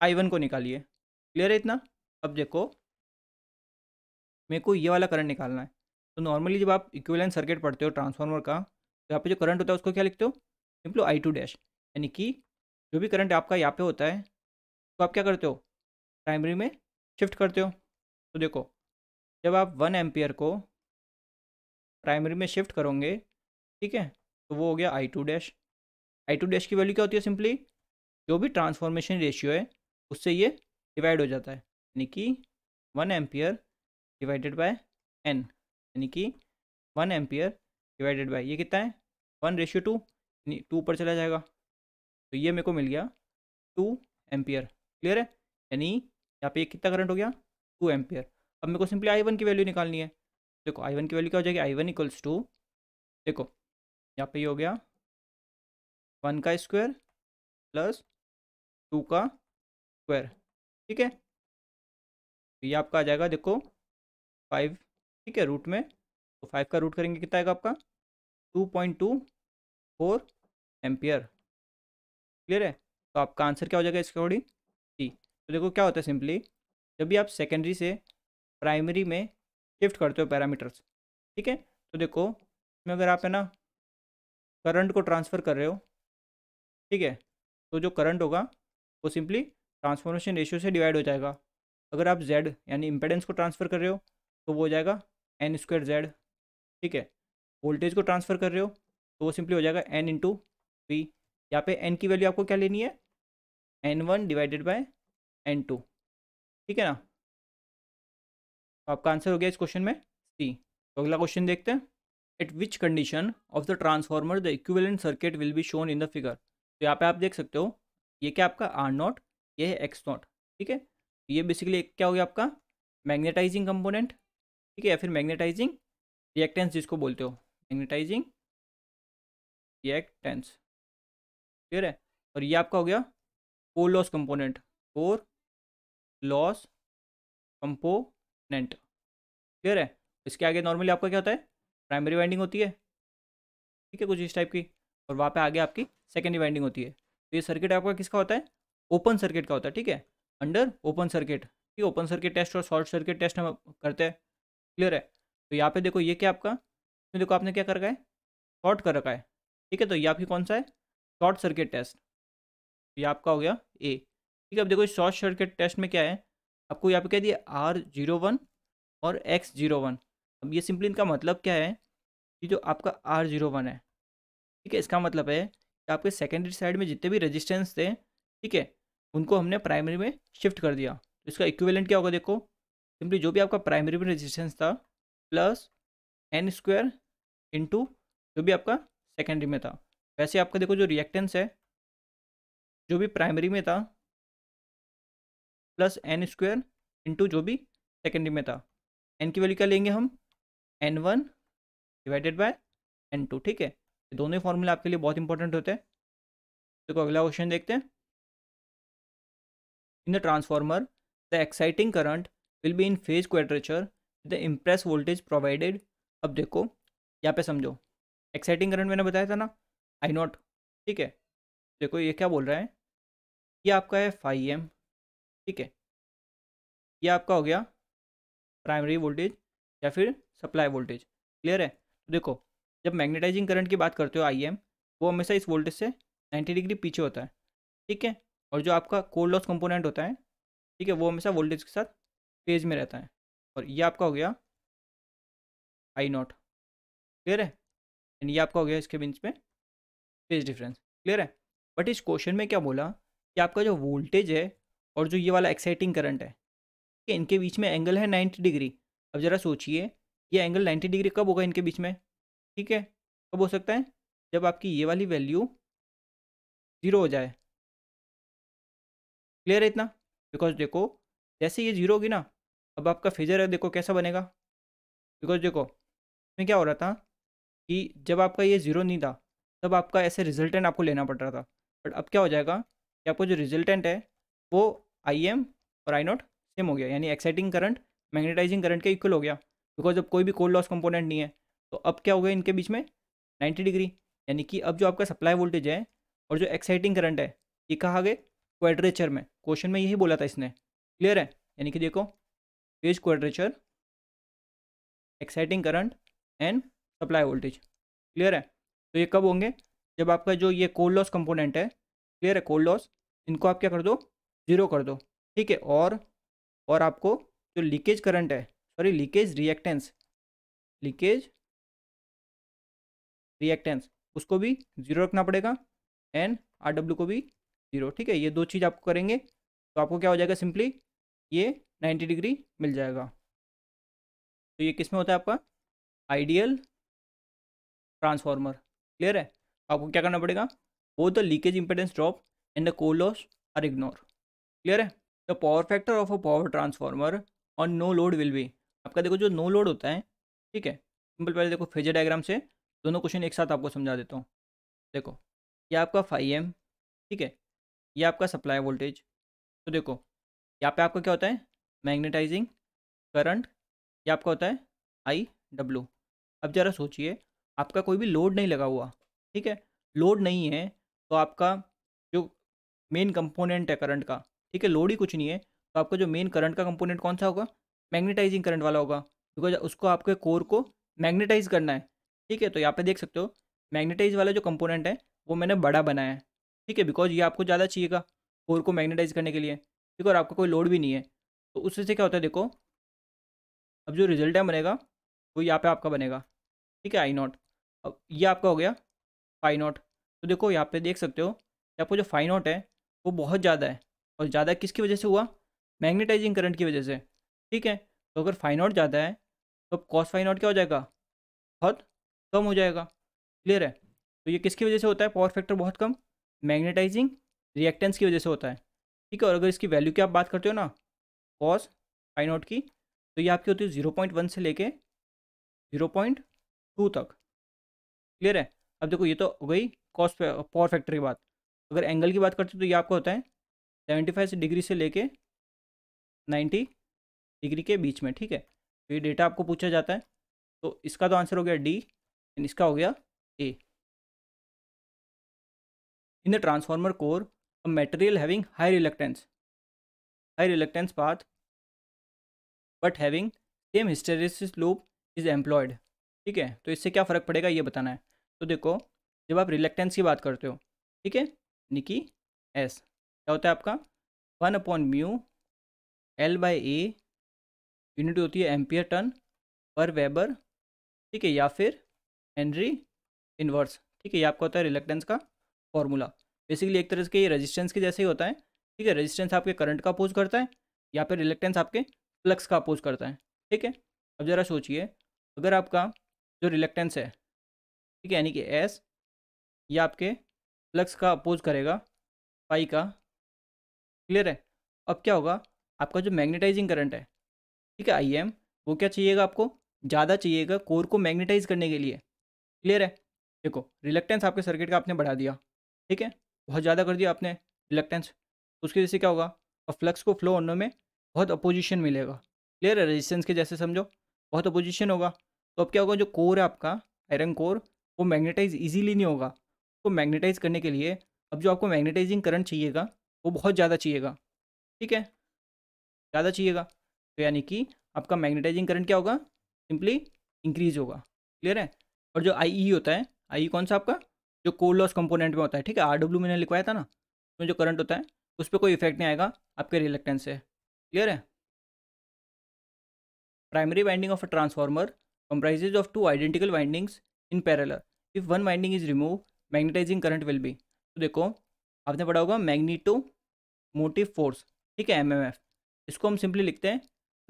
आई वन को निकालिए क्लियर है इतना अब देखो मेरे को ये वाला करंट निकालना है तो नॉर्मली जब आप इक्विवेलेंट सर्किट पढ़ते हो ट्रांसफार्मर का यहाँ पे जो करंट होता है उसको क्या लिखते हो सिंपलो आई टू डैश यानी कि जो भी करंट आपका यहाँ पे होता है तो आप क्या करते हो प्राइमरी में शिफ्ट करते हो तो देखो जब आप वन एम्पियर को प्राइमरी में शिफ्ट करोगे ठीक है तो वो हो गया I two dash I two dash की वैल्यू क्या होती है सिंपली जो भी ट्रांसफॉर्मेशन रेशियो है उससे ये डिवाइड हो जाता है यानी कि one ampere divided by N यानी कि वन एम्पियर डिवाइडेड बाय ये कितना है वन रेशियो टू टू पर चला जाएगा तो ये मेरे को मिल गया टू एम्पियर क्लियर है यानी यहाँ पे कितना करंट हो गया टू एम्पियर अब मेरे को सिंपली आई वन की वैल्यू निकालनी है देखो आई वन की वैल्यू क्या हो जाएगी आई वन इक्वल्स टू देखो यहाँ पे ये हो गया वन का स्क्वायर प्लस टू का स्क्वायर ठीक है तो ये आपका आ जाएगा देखो फाइव ठीक है रूट में तो फाइव का रूट करेंगे कितना आएगा आपका two point two four ampere clear है तो आपका आंसर क्या हो जाएगा इसके अकॉर्डिंग सी तो देखो क्या होता है सिंपली जब भी आप सेकेंडरी से प्राइमरी में शिफ्ट करते हो पैरामीटर्स ठीक है तो देखो इसमें अगर आप है ना करंट को ट्रांसफ़र कर रहे हो ठीक है तो जो करंट होगा वो सिंपली ट्रांसफॉर्मेशन रेशियो से डिवाइड हो जाएगा अगर आप जेड यानी इम्पेडेंस को ट्रांसफ़र कर रहे हो तो वो हो जाएगा एन स्क्वायर जेड ठीक है वोल्टेज को ट्रांसफ़र कर रहे हो तो वो सिंपली हो जाएगा एन इंटू वी यहाँ पे एन की वैल्यू आपको क्या लेनी है N one divided by N two ठीक है ना तो आपका आंसर हो गया इस क्वेश्चन में सी तो अगला क्वेश्चन देखते हैं at which condition of the transformer the equivalent circuit will be shown in the figure तो यहाँ पे आप देख सकते हो ये क्या आपका आर नॉट ये है एक्स नॉट ठीक है तो ये बेसिकली एक क्या हो गया आपका मैग्नेटाइजिंग कंपोनेंट ठीक है या फिर मैग्नेटाइजिंग रिएक्टेंस जिसको बोलते हो मैग्नेटाइजिंग रिएक्ट टेंस क्लियर है और ये आपका हो गया core loss component core loss component clear है इसके आगे नॉर्मली आपका क्या होता है प्राइमरी वाइंडिंग होती है ठीक है कुछ इस टाइप की और वहाँ पे आगे आपकी सेकेंडरी वाइंडिंग होती है तो ये सर्किट आपका किसका होता है ओपन सर्किट का होता है ठीक है अंडर ओपन सर्किट ठीक ओपन सर्किट टेस्ट और शॉर्ट सर्किट टेस्ट हम करते हैं क्लियर है तो यहाँ पे देखो ये क्या आपका इसमें देखो आपने क्या कर रखा है शॉर्ट कर रखा है ठीक है तो ये आपकी कौन सा है शॉर्ट सर्किट टेस्ट तो ये आपका हो गया ए ठीक है अब देखो शॉर्ट सर्किट टेस्ट में क्या है आपको यहाँ पे कह दिया आर जीरो वन और एक्स जीरो वन अब ये सिंपली इनका मतलब क्या है कि जो आपका आर जीरो वन है ठीक है इसका मतलब है कि आपके सेकेंडरी साइड में जितने भी रजिस्टेंस थे ठीक है उनको हमने प्राइमरी में शिफ्ट कर दिया तो इसका इक्विवेलेंट क्या होगा देखो सिंपली जो भी आपका प्राइमरी में रजिस्टेंस था प्लस एन स्क्वायर इंटू जो भी आपका सेकेंडरी में था वैसे आपका देखो जो रिएक्टेंस है जो भी प्राइमरी में था प्लस एन स्क्वेयर इंटू जो भी सेकेंडरी में था एन की वैल्यू क्या लेंगे हम N one divided by N two ठीक है ये दोनों ही फॉर्मूले आपके लिए बहुत इंपॉर्टेंट होते हैं देखो तो अगला क्वेश्चन देखते हैं in the transformer the exciting current will be in phase quadrature the impressed voltage provided अब देखो यहाँ पे समझो एक्साइटिंग करंट मैंने बताया था ना आई नॉट ठीक है देखो ये क्या बोल रहा है ये आपका है फाइव एम ठीक है ये आपका हो गया प्राइमरी वोल्टेज या फिर सप्लाई वोल्टेज क्लियर है तो देखो जब मैग्नेटाइजिंग करंट की बात करते हो आई एम वो हमेशा इस वोल्टेज से 90 डिग्री पीछे होता है ठीक है और जो आपका कोल्ड लॉस कंपोनेंट होता है ठीक है वो हमेशा वोल्टेज के साथ फेज में रहता है और ये आपका हो गया आई नॉट क्लियर है एंड ये आपका हो गया इसके बीच में फेज डिफरेंस क्लियर है बट इस क्वेश्चन में क्या बोला कि आपका जो वोल्टेज है और जो ये वाला एक्साइटिंग करंट है ठीक है इनके बीच में एंगल है नाइन्टी डिग्री अब ज़रा सोचिए ये एंगल नाइन्टी डिग्री कब होगा इनके बीच में ठीक है कब हो सकता है जब आपकी ये वाली वैल्यू ज़ीरो हो जाए क्लियर है इतना बिकॉज देखो जैसे ये ज़ीरो होगी ना अब आपका फिजर है देखो कैसा बनेगा बिकॉज देखो इसमें क्या हो रहा था कि जब आपका ये ज़ीरो नहीं था तब आपका ऐसे रिजल्टेंट आपको लेना पड़ रहा था बट अब क्या हो जाएगा कि आपको जो रिजल्टेंट है वो आई एम और आई नॉट सेम हो गया यानी एक्साइटिंग करंट मैग्नेटाइजिंग करंट के इक्वल हो गया बिकॉज अब कोई भी कोल्ड लॉस कंपोनेंट नहीं है तो अब क्या हो गया इनके बीच में नाइन्टी डिग्री यानी कि अब जो आपका सप्लाई वोल्टेज है और जो एक्साइटिंग करंट है ये कहा गया क्वाड्रेचर में क्वेश्चन में यही बोला था इसने क्लियर है यानी कि देखो phase quadrature exciting current and supply voltage clear है तो ये कब होंगे जब आपका जो ये कोल्ड लॉस कंपोनेंट है क्लियर है कोल्ड लॉस इनको आप क्या कर दो ज़ीरो कर दो ठीक है और और आपको जो लीकेज करंट है sorry leakage reactance leakage reactance उसको भी ज़ीरो रखना पड़ेगा एंड आर डब्ल्यू को भी ज़ीरो ठीक है ये दो चीज़ आपको करेंगे तो आपको क्या हो जाएगा सिंपली ये नाइन्टी डिग्री मिल जाएगा तो ये किस में होता है आपका आइडियल ट्रांसफार्मर क्लियर है आपको क्या करना पड़ेगा वो the leakage impedance drop and the core loss are ignore clear है the power factor of a power transformer और नो लोड विल बी आपका देखो जो नो लोड होता है ठीक है सिंपल पहले देखो फेजर डायग्राम से दोनों क्वेश्चन एक साथ आपको समझा देता हूँ देखो ये आपका फाइव एम ठीक है ये आपका सप्लाई वोल्टेज तो देखो यहाँ पे आपका क्या होता है मैग्नेटाइजिंग करंट ये आपका होता है आई डब्लू अब ज़रा सोचिए आपका कोई भी लोड नहीं लगा हुआ ठीक है लोड नहीं है तो आपका जो मेन कंपोनेंट है करंट का ठीक है लोड ही कुछ नहीं है तो आपका जो मेन करंट का कंपोनेंट कौन सा होगा मैग्नेटाइजिंग करंट वाला होगा बिकॉज उसको आपके कोर को मैग्नेटाइज करना है ठीक है तो यहाँ पे देख सकते हो मैग्नेटाइज वाला जो कंपोनेंट है वो मैंने बड़ा बनाया है ठीक है बिकॉज ये आपको ज़्यादा चाहिएगा कोर को मैग्नेटाइज करने के लिए ठीक है और आपका कोई लोड भी नहीं है तो उससे से क्या होता है देखो अब जो रिजल्ट है बनेगा वो यहाँ पर आपका बनेगा ठीक है आई नॉट अब ये आपका हो गया फाइन नॉट तो देखो यहाँ पे देख सकते हो कि आपको जो फाइन नॉट है वो बहुत ज़्यादा है और ज़्यादा किसकी वजह से हुआ मैग्नेटाइजिंग करंट की वजह से ठीक है तो अगर फाइन नॉट ज़्यादा है तो कॉस फाइन नॉट क्या हो जाएगा बहुत कम हो जाएगा क्लियर है तो ये किसकी वजह से होता है पावर फैक्टर बहुत कम मैग्नेटाइजिंग रिएक्टेंस की वजह से होता है ठीक है और अगर इसकी वैल्यू की आप बात करते हो ना कॉस फाइन नॉट की तो ये आपकी होती है ज़ीरो पॉइंट वन से लेके ज़ीरो पॉइंट टू तक क्लियर है अब देखो ये तो हो गई कॉस्ट पावर फैक्टर की बात अगर एंगल की बात करते तो ये आपका होता है सेवेंटी फाइव डिग्री से लेके नाइन्टी डिग्री के बीच में ठीक है तो ये डेटा आपको पूछा जाता है तो इसका तो आंसर हो गया डी एंड इसका हो गया A in the transformer core a material having high reluctance high reluctance path but having same hysteresis loop is employed ठीक है तो इससे क्या फ़र्क पड़ेगा ये बताना है तो देखो जब आप रिलेक्टेंस की बात करते हो ठीक है यानी कि एस क्या होता है आपका one upon mu L by A unit होती है एम्पियर टन पर वेबर ठीक है या फिर हेनरी इन्वर्स ठीक है ये आपका होता है रिलेक्टेंस का फॉर्मूला बेसिकली एक तरह से ये रेजिस्टेंस के जैसे ही होता है ठीक है रेजिस्टेंस आपके करंट का अपोज करता है या फिर रिलेक्टेंस आपके फ्लक्स का अपोज करता है ठीक है अब ज़रा सोचिए अगर आपका जो रिलेक्टेंस है ठीक है यानी कि एस ये आपके फ्लक्स का अपोज करेगा पाई का क्लियर है अब क्या होगा आपका जो मैग्नेटाइजिंग करंट है ठीक है आई एम वो क्या चाहिएगा आपको ज़्यादा चाहिएगा कोर को मैग्नेटाइज करने के लिए क्लियर है देखो रिलेक्टेंस आपके सर्किट का आपने बढ़ा दिया ठीक है बहुत ज़्यादा कर दिया आपने रिलेक्टेंस उसकी वजह से क्या होगा और फ्लक्स को फ्लो होने में बहुत अपोजिशन मिलेगा क्लियर है रेजिस्टेंस के जैसे समझो बहुत अपोजिशन होगा तो अब क्या होगा जो कोर है आपका आयरन कोर वो मैग्नेटाइज ईजीली नहीं होगा उसको तो मैग्नेटाइज करने के लिए अब जो आपको मैग्नेटाइजिंग करंट चाहिएगा वो बहुत ज़्यादा चाहिएगा ठीक है ज़्यादा चाहिएगा तो यानी कि आपका मैग्नेटाइजिंग करंट क्या होगा सिंपली इंक्रीज होगा क्लियर है और जो आई e होता है आई e कौन सा आपका जो कोल लॉस कंपोनेंट में होता है ठीक है आर मैंने लिखवाया था ना उसमें जो करंट होता है उस पर कोई इफेक्ट नहीं आएगा आपके रिलेक्टेंस से क्लियर है primary winding of a transformer comprises of two identical windings in parallel if one winding is remove magnetizing current will be तो देखो आपने पढ़ा होगा मैग्नीटो मोटिव फोर्स ठीक है एमएमएफ इसको हम सिंपली लिखते हैं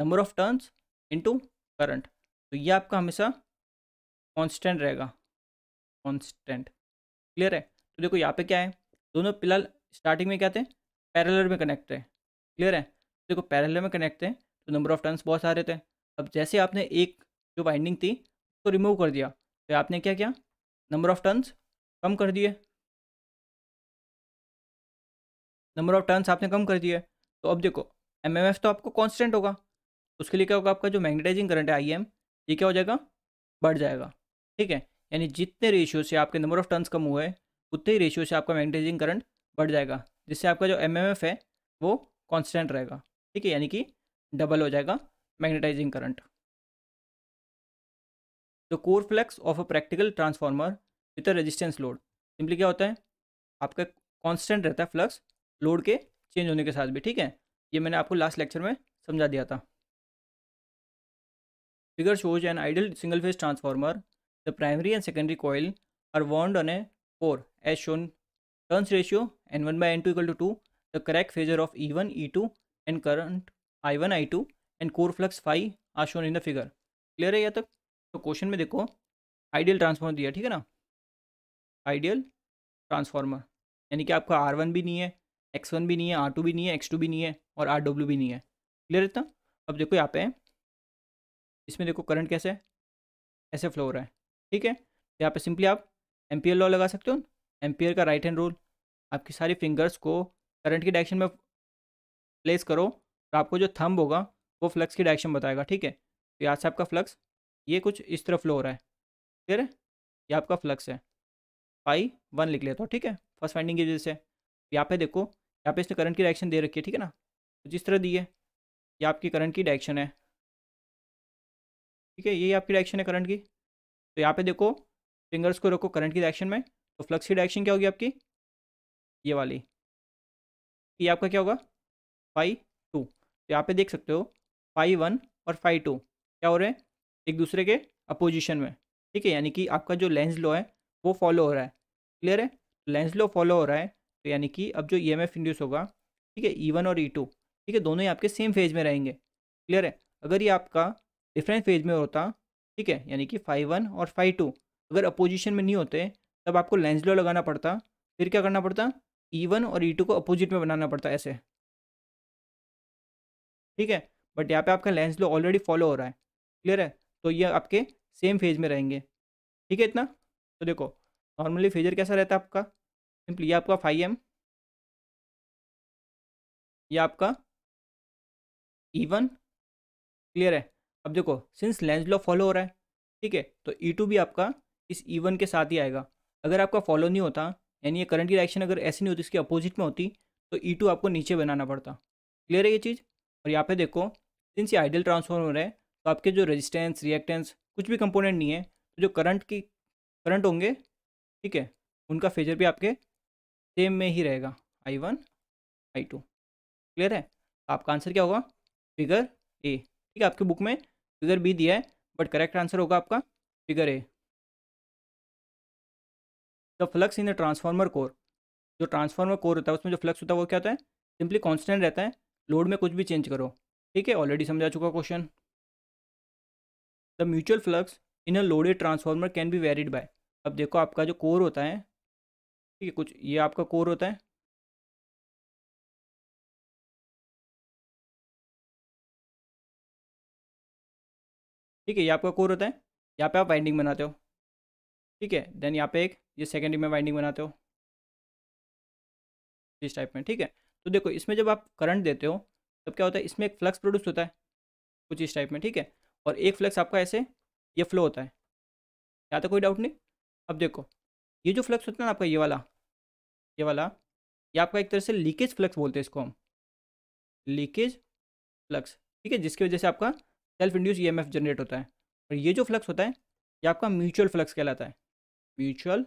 number of turns into current तो ये आपका हमेशा कांस्टेंट रहेगा कांस्टेंट क्लियर है तो देखो यहाँ पे क्या है दोनों फिलहाल स्टार्टिंग में क्या थे पैरेलल में कनेक्ट थे क्लियर है तो देखो पैरेलल में कनेक्ट थे तो नंबर ऑफ टर्न्स बहुत सारे थे अब जैसे आपने एक जो वाइंडिंग थी उसको तो रिमूव कर दिया तो आपने क्या किया नंबर ऑफ टर्न्स कम कर दिए नंबर ऑफ टर्न्स आपने कम कर दिए तो अब देखो एम एम एफ तो आपको कांस्टेंट होगा उसके लिए क्या होगा आपका जो मैग्नेटाइजिंग करंट है आई एम ये क्या हो जाएगा बढ़ जाएगा ठीक है यानी जितने रेशियो से आपके नंबर ऑफ टर्न्स कम हुए उतने ही रेशियो से आपका मैग्नेटाइजिंग करंट बढ़ जाएगा जिससे आपका जो एम एम एफ है वो कॉन्स्टेंट रहेगा ठीक है यानी कि डबल हो जाएगा magnetizing current the core flux of a practical transformer with a resistance load simply क्या होता है आपका कॉन्स्टेंट रहता है फ्लक्स लोड के चेंज होने के साथ भी ठीक है ये मैंने आपको लास्ट लेक्चर में समझा दिया था figure shows an ideal single phase transformer the primary and secondary coil are wound on a core as shown turns ratio N one by N two equal to two the correct phasor of E one E two and current I one I two and core flux phi are shown in the figure clear है यह तक तो क्वेश्चन में देखो आइडियल ट्रांसफार्मर दिया ठीक है ना आइडियल ट्रांसफार्मर यानी कि आपका आर वन भी नहीं है एक्स वन भी नहीं है आर टू भी नहीं है एक्स टू भी नहीं है और आर डब्ल्यू भी नहीं है क्लियर इतना अब देखो यहाँ पे इसमें देखो करंट कैसे है ऐसे फ्लो रहा है ठीक है यहाँ पे सिंपली आप एम्पियर लॉ लगा सकते हो एम्पियर का राइट हैंड रूल आपकी सारी फिंगर्स को करंट की डायरेक्शन में प्लेस करो तो आपको जो थंब होगा वो फ्लक्स की डायरेक्शन बताएगा ठीक है तो यहाँ से आपका फ्लक्स ये कुछ इस तरह फ्लो हो रहा है फिर ये आपका फ्लक्स है पाई वन लिख लेता हूँ ठीक है फर्स्ट फाइंडिंग की वजह से यहाँ पे देखो यहाँ पे इसने करंट की डायरेक्शन दे रखी है ठीक है ना तो जिस तरह दी है ये आपकी करंट की डायरेक्शन है ठीक है ये आपकी डायरेक्शन है करंट की तो यहाँ पे देखो फिंगर्स को रखो करंट की डायरेक्शन में तो फ्लक्स की डायरेक्शन क्या होगी आपकी ये वाली ये आपका क्या होगा फाइव टू तो यहाँ पे देख सकते हो फाइव वन और फाइव टू क्या हो रहे हैं एक दूसरे के अपोजिशन में ठीक है यानी कि आपका जो लेंस लो है वो फॉलो हो रहा है क्लियर है लेंस लो फॉलो हो रहा है तो यानी कि अब जो ई एम एफ इंड्यूस होगा ठीक है ई e वन और ई e टू ठीक है दोनों ही आपके सेम फेज में रहेंगे क्लियर है अगर ये आपका डिफरेंट फेज में होता ठीक है यानी कि फाइव वन और फाइव टू अगर अपोजिशन में नहीं होते तब आपको लेंस लो लगाना पड़ता फिर क्या करना पड़ता ई e वन और ई टू को अपोजिट में बनाना पड़ता ऐसे ठीक है बट यहाँ पे आपका लेंस लो ऑलरेडी फॉलो हो रहा है क्लियर है तो ये आपके सेम फेज में रहेंगे ठीक है इतना तो देखो नॉर्मली फेजर कैसा रहता है आपका सिंपली ये आपका फाइव एम ये आपका ई e क्लियर है अब देखो सिंस लेंस लॉ फॉलो हो रहा है ठीक है तो ई e टू भी आपका इस ई e वन के साथ ही आएगा अगर आपका फॉलो नहीं होता यानी ये करंट की डायरेक्शन अगर ऐसी नहीं होती इसके अपोजिट में होती तो ई टू आपको नीचे बनाना पड़ता क्लियर है ये चीज़ और यहाँ पे देखो सिंस ये आइडियल ट्रांसफॉर्मर है तो आपके जो रेजिस्टेंस रिएक्टेंस कुछ भी कंपोनेंट नहीं है तो जो करंट की करंट होंगे ठीक है उनका फेजर भी आपके सेम में ही रहेगा I one I two clear है तो आपका आंसर क्या होगा फिगर ए ठीक है आपके बुक में फिगर बी दिया है बट करेक्ट आंसर होगा आपका figure A the flux in the transformer core जो ट्रांसफार्मर कोर होता है उसमें जो फ्लक्स होता है वो क्या होता है सिंपली कॉन्स्टेंट रहता है लोड में कुछ भी चेंज करो ठीक है ऑलरेडी समझा चुका question mutual flux in a loaded transformer can be varied by अब देखो आपका जो कोर होता है ठीक है कुछ ये आपका कोर होता है ठीक है ये आपका कोर होता है यहाँ पे आप वाइंडिंग बनाते हो ठीक है देन यहाँ पे एक ये सेकेंडरी में वाइंडिंग बनाते हो इस टाइप में ठीक है तो देखो इसमें जब आप करंट देते हो तब क्या होता है इसमें एक फ्लक्स प्रोड्यूस होता है कुछ इस टाइप में ठीक है और एक फ्लक्स आपका ऐसे ये फ्लो होता है यहाँ तक तो कोई डाउट नहीं अब देखो ये जो फ्लक्स होता है ना आपका ये वाला ये वाला ये आपका एक तरह से लीकेज फ्लक्स बोलते हैं इसको हम लीकेज फ्लक्स ठीक है जिसकी वजह से आपका सेल्फ इंड्यूस ई जनरेट होता है और ये जो फ्लक्स होता है ये आपका म्यूचुअल फ्लक्स कहलाता है म्यूचुअल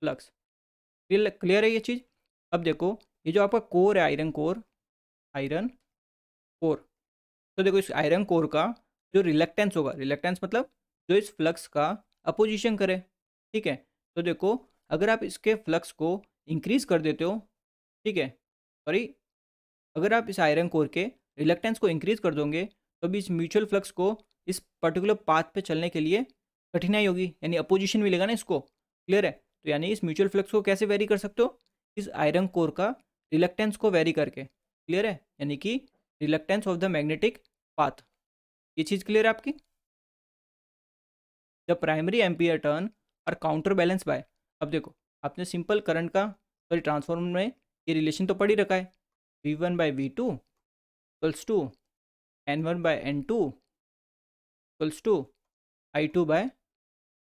फ्लक्स क्लियर है ये चीज़ अब देखो ये जो आपका कोर है आयरन कोर आयरन कोर तो देखो इस आयरन कोर का जो रिलेक्टेंस होगा रिलेक्टेंस मतलब जो इस फ्लक्स का अपोजिशन करे ठीक है तो देखो अगर आप इसके फ्लक्स को इंक्रीज कर देते हो ठीक है सॉरी अगर आप इस आयरन कोर के रिलेक्टेंस को इंक्रीज कर दोगे तो भी इस म्यूचुअल फ्लक्स को इस पर्टिकुलर पाथ पे चलने के लिए कठिनाई होगी यानी अपोजिशन मिलेगा ना इसको क्लियर है तो यानी इस म्यूचुअल फ्लक्स को कैसे वेरी कर सकते हो इस आयरन कोर का रिलेक्टेंस को वेरी करके क्लियर है यानी कि reluctance of the magnetic path ये चीज़ क्लियर है आपकी द प्राइमरी एम्पियर टर्न और काउंटर बैलेंस बाय अब देखो आपने सिंपल करंट का सॉरी ट्रांसफॉर्मर में ये रिलेशन तो पढ़ ही रखा है V one by V two plus two N one by N two plus two I two by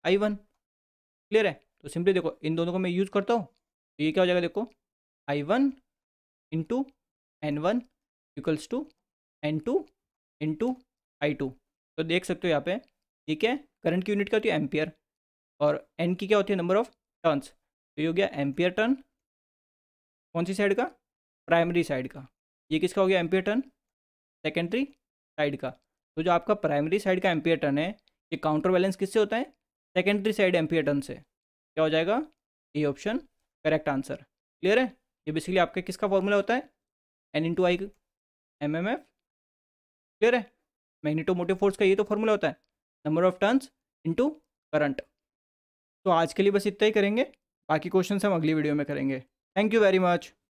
I one clear है तो सिंपली देखो इन दोनों को मैं यूज़ करता हूँ तो ये क्या हो जाएगा देखो I one into N one equals to N two into I two तो देख सकते हो यहाँ पे ये क्या है करंट की यूनिट क्या होती है एम्पियर और एन की क्या होती है नंबर ऑफ टर्न्स तो ये हो गया एम्पियर टर्न कौन सी साइड का प्राइमरी साइड का ये किसका हो गया एम्पियर टर्न सेकेंडरी साइड का तो जो आपका प्राइमरी साइड का एम्पियर टर्न है ये काउंटर बैलेंस किससे होता है सेकेंडरी साइड एम्पियर टर्न से क्या हो जाएगा A option correct answer clear है ये बेसिकली आपका किसका फॉर्मूला होता है N into I M M F clear है मोटिव फोर्स का ये तो फॉर्मूला होता है number of turns into current तो आज के लिए बस इतना ही करेंगे बाकी क्वेश्चन हम अगली वीडियो में करेंगे थैंक यू वेरी मच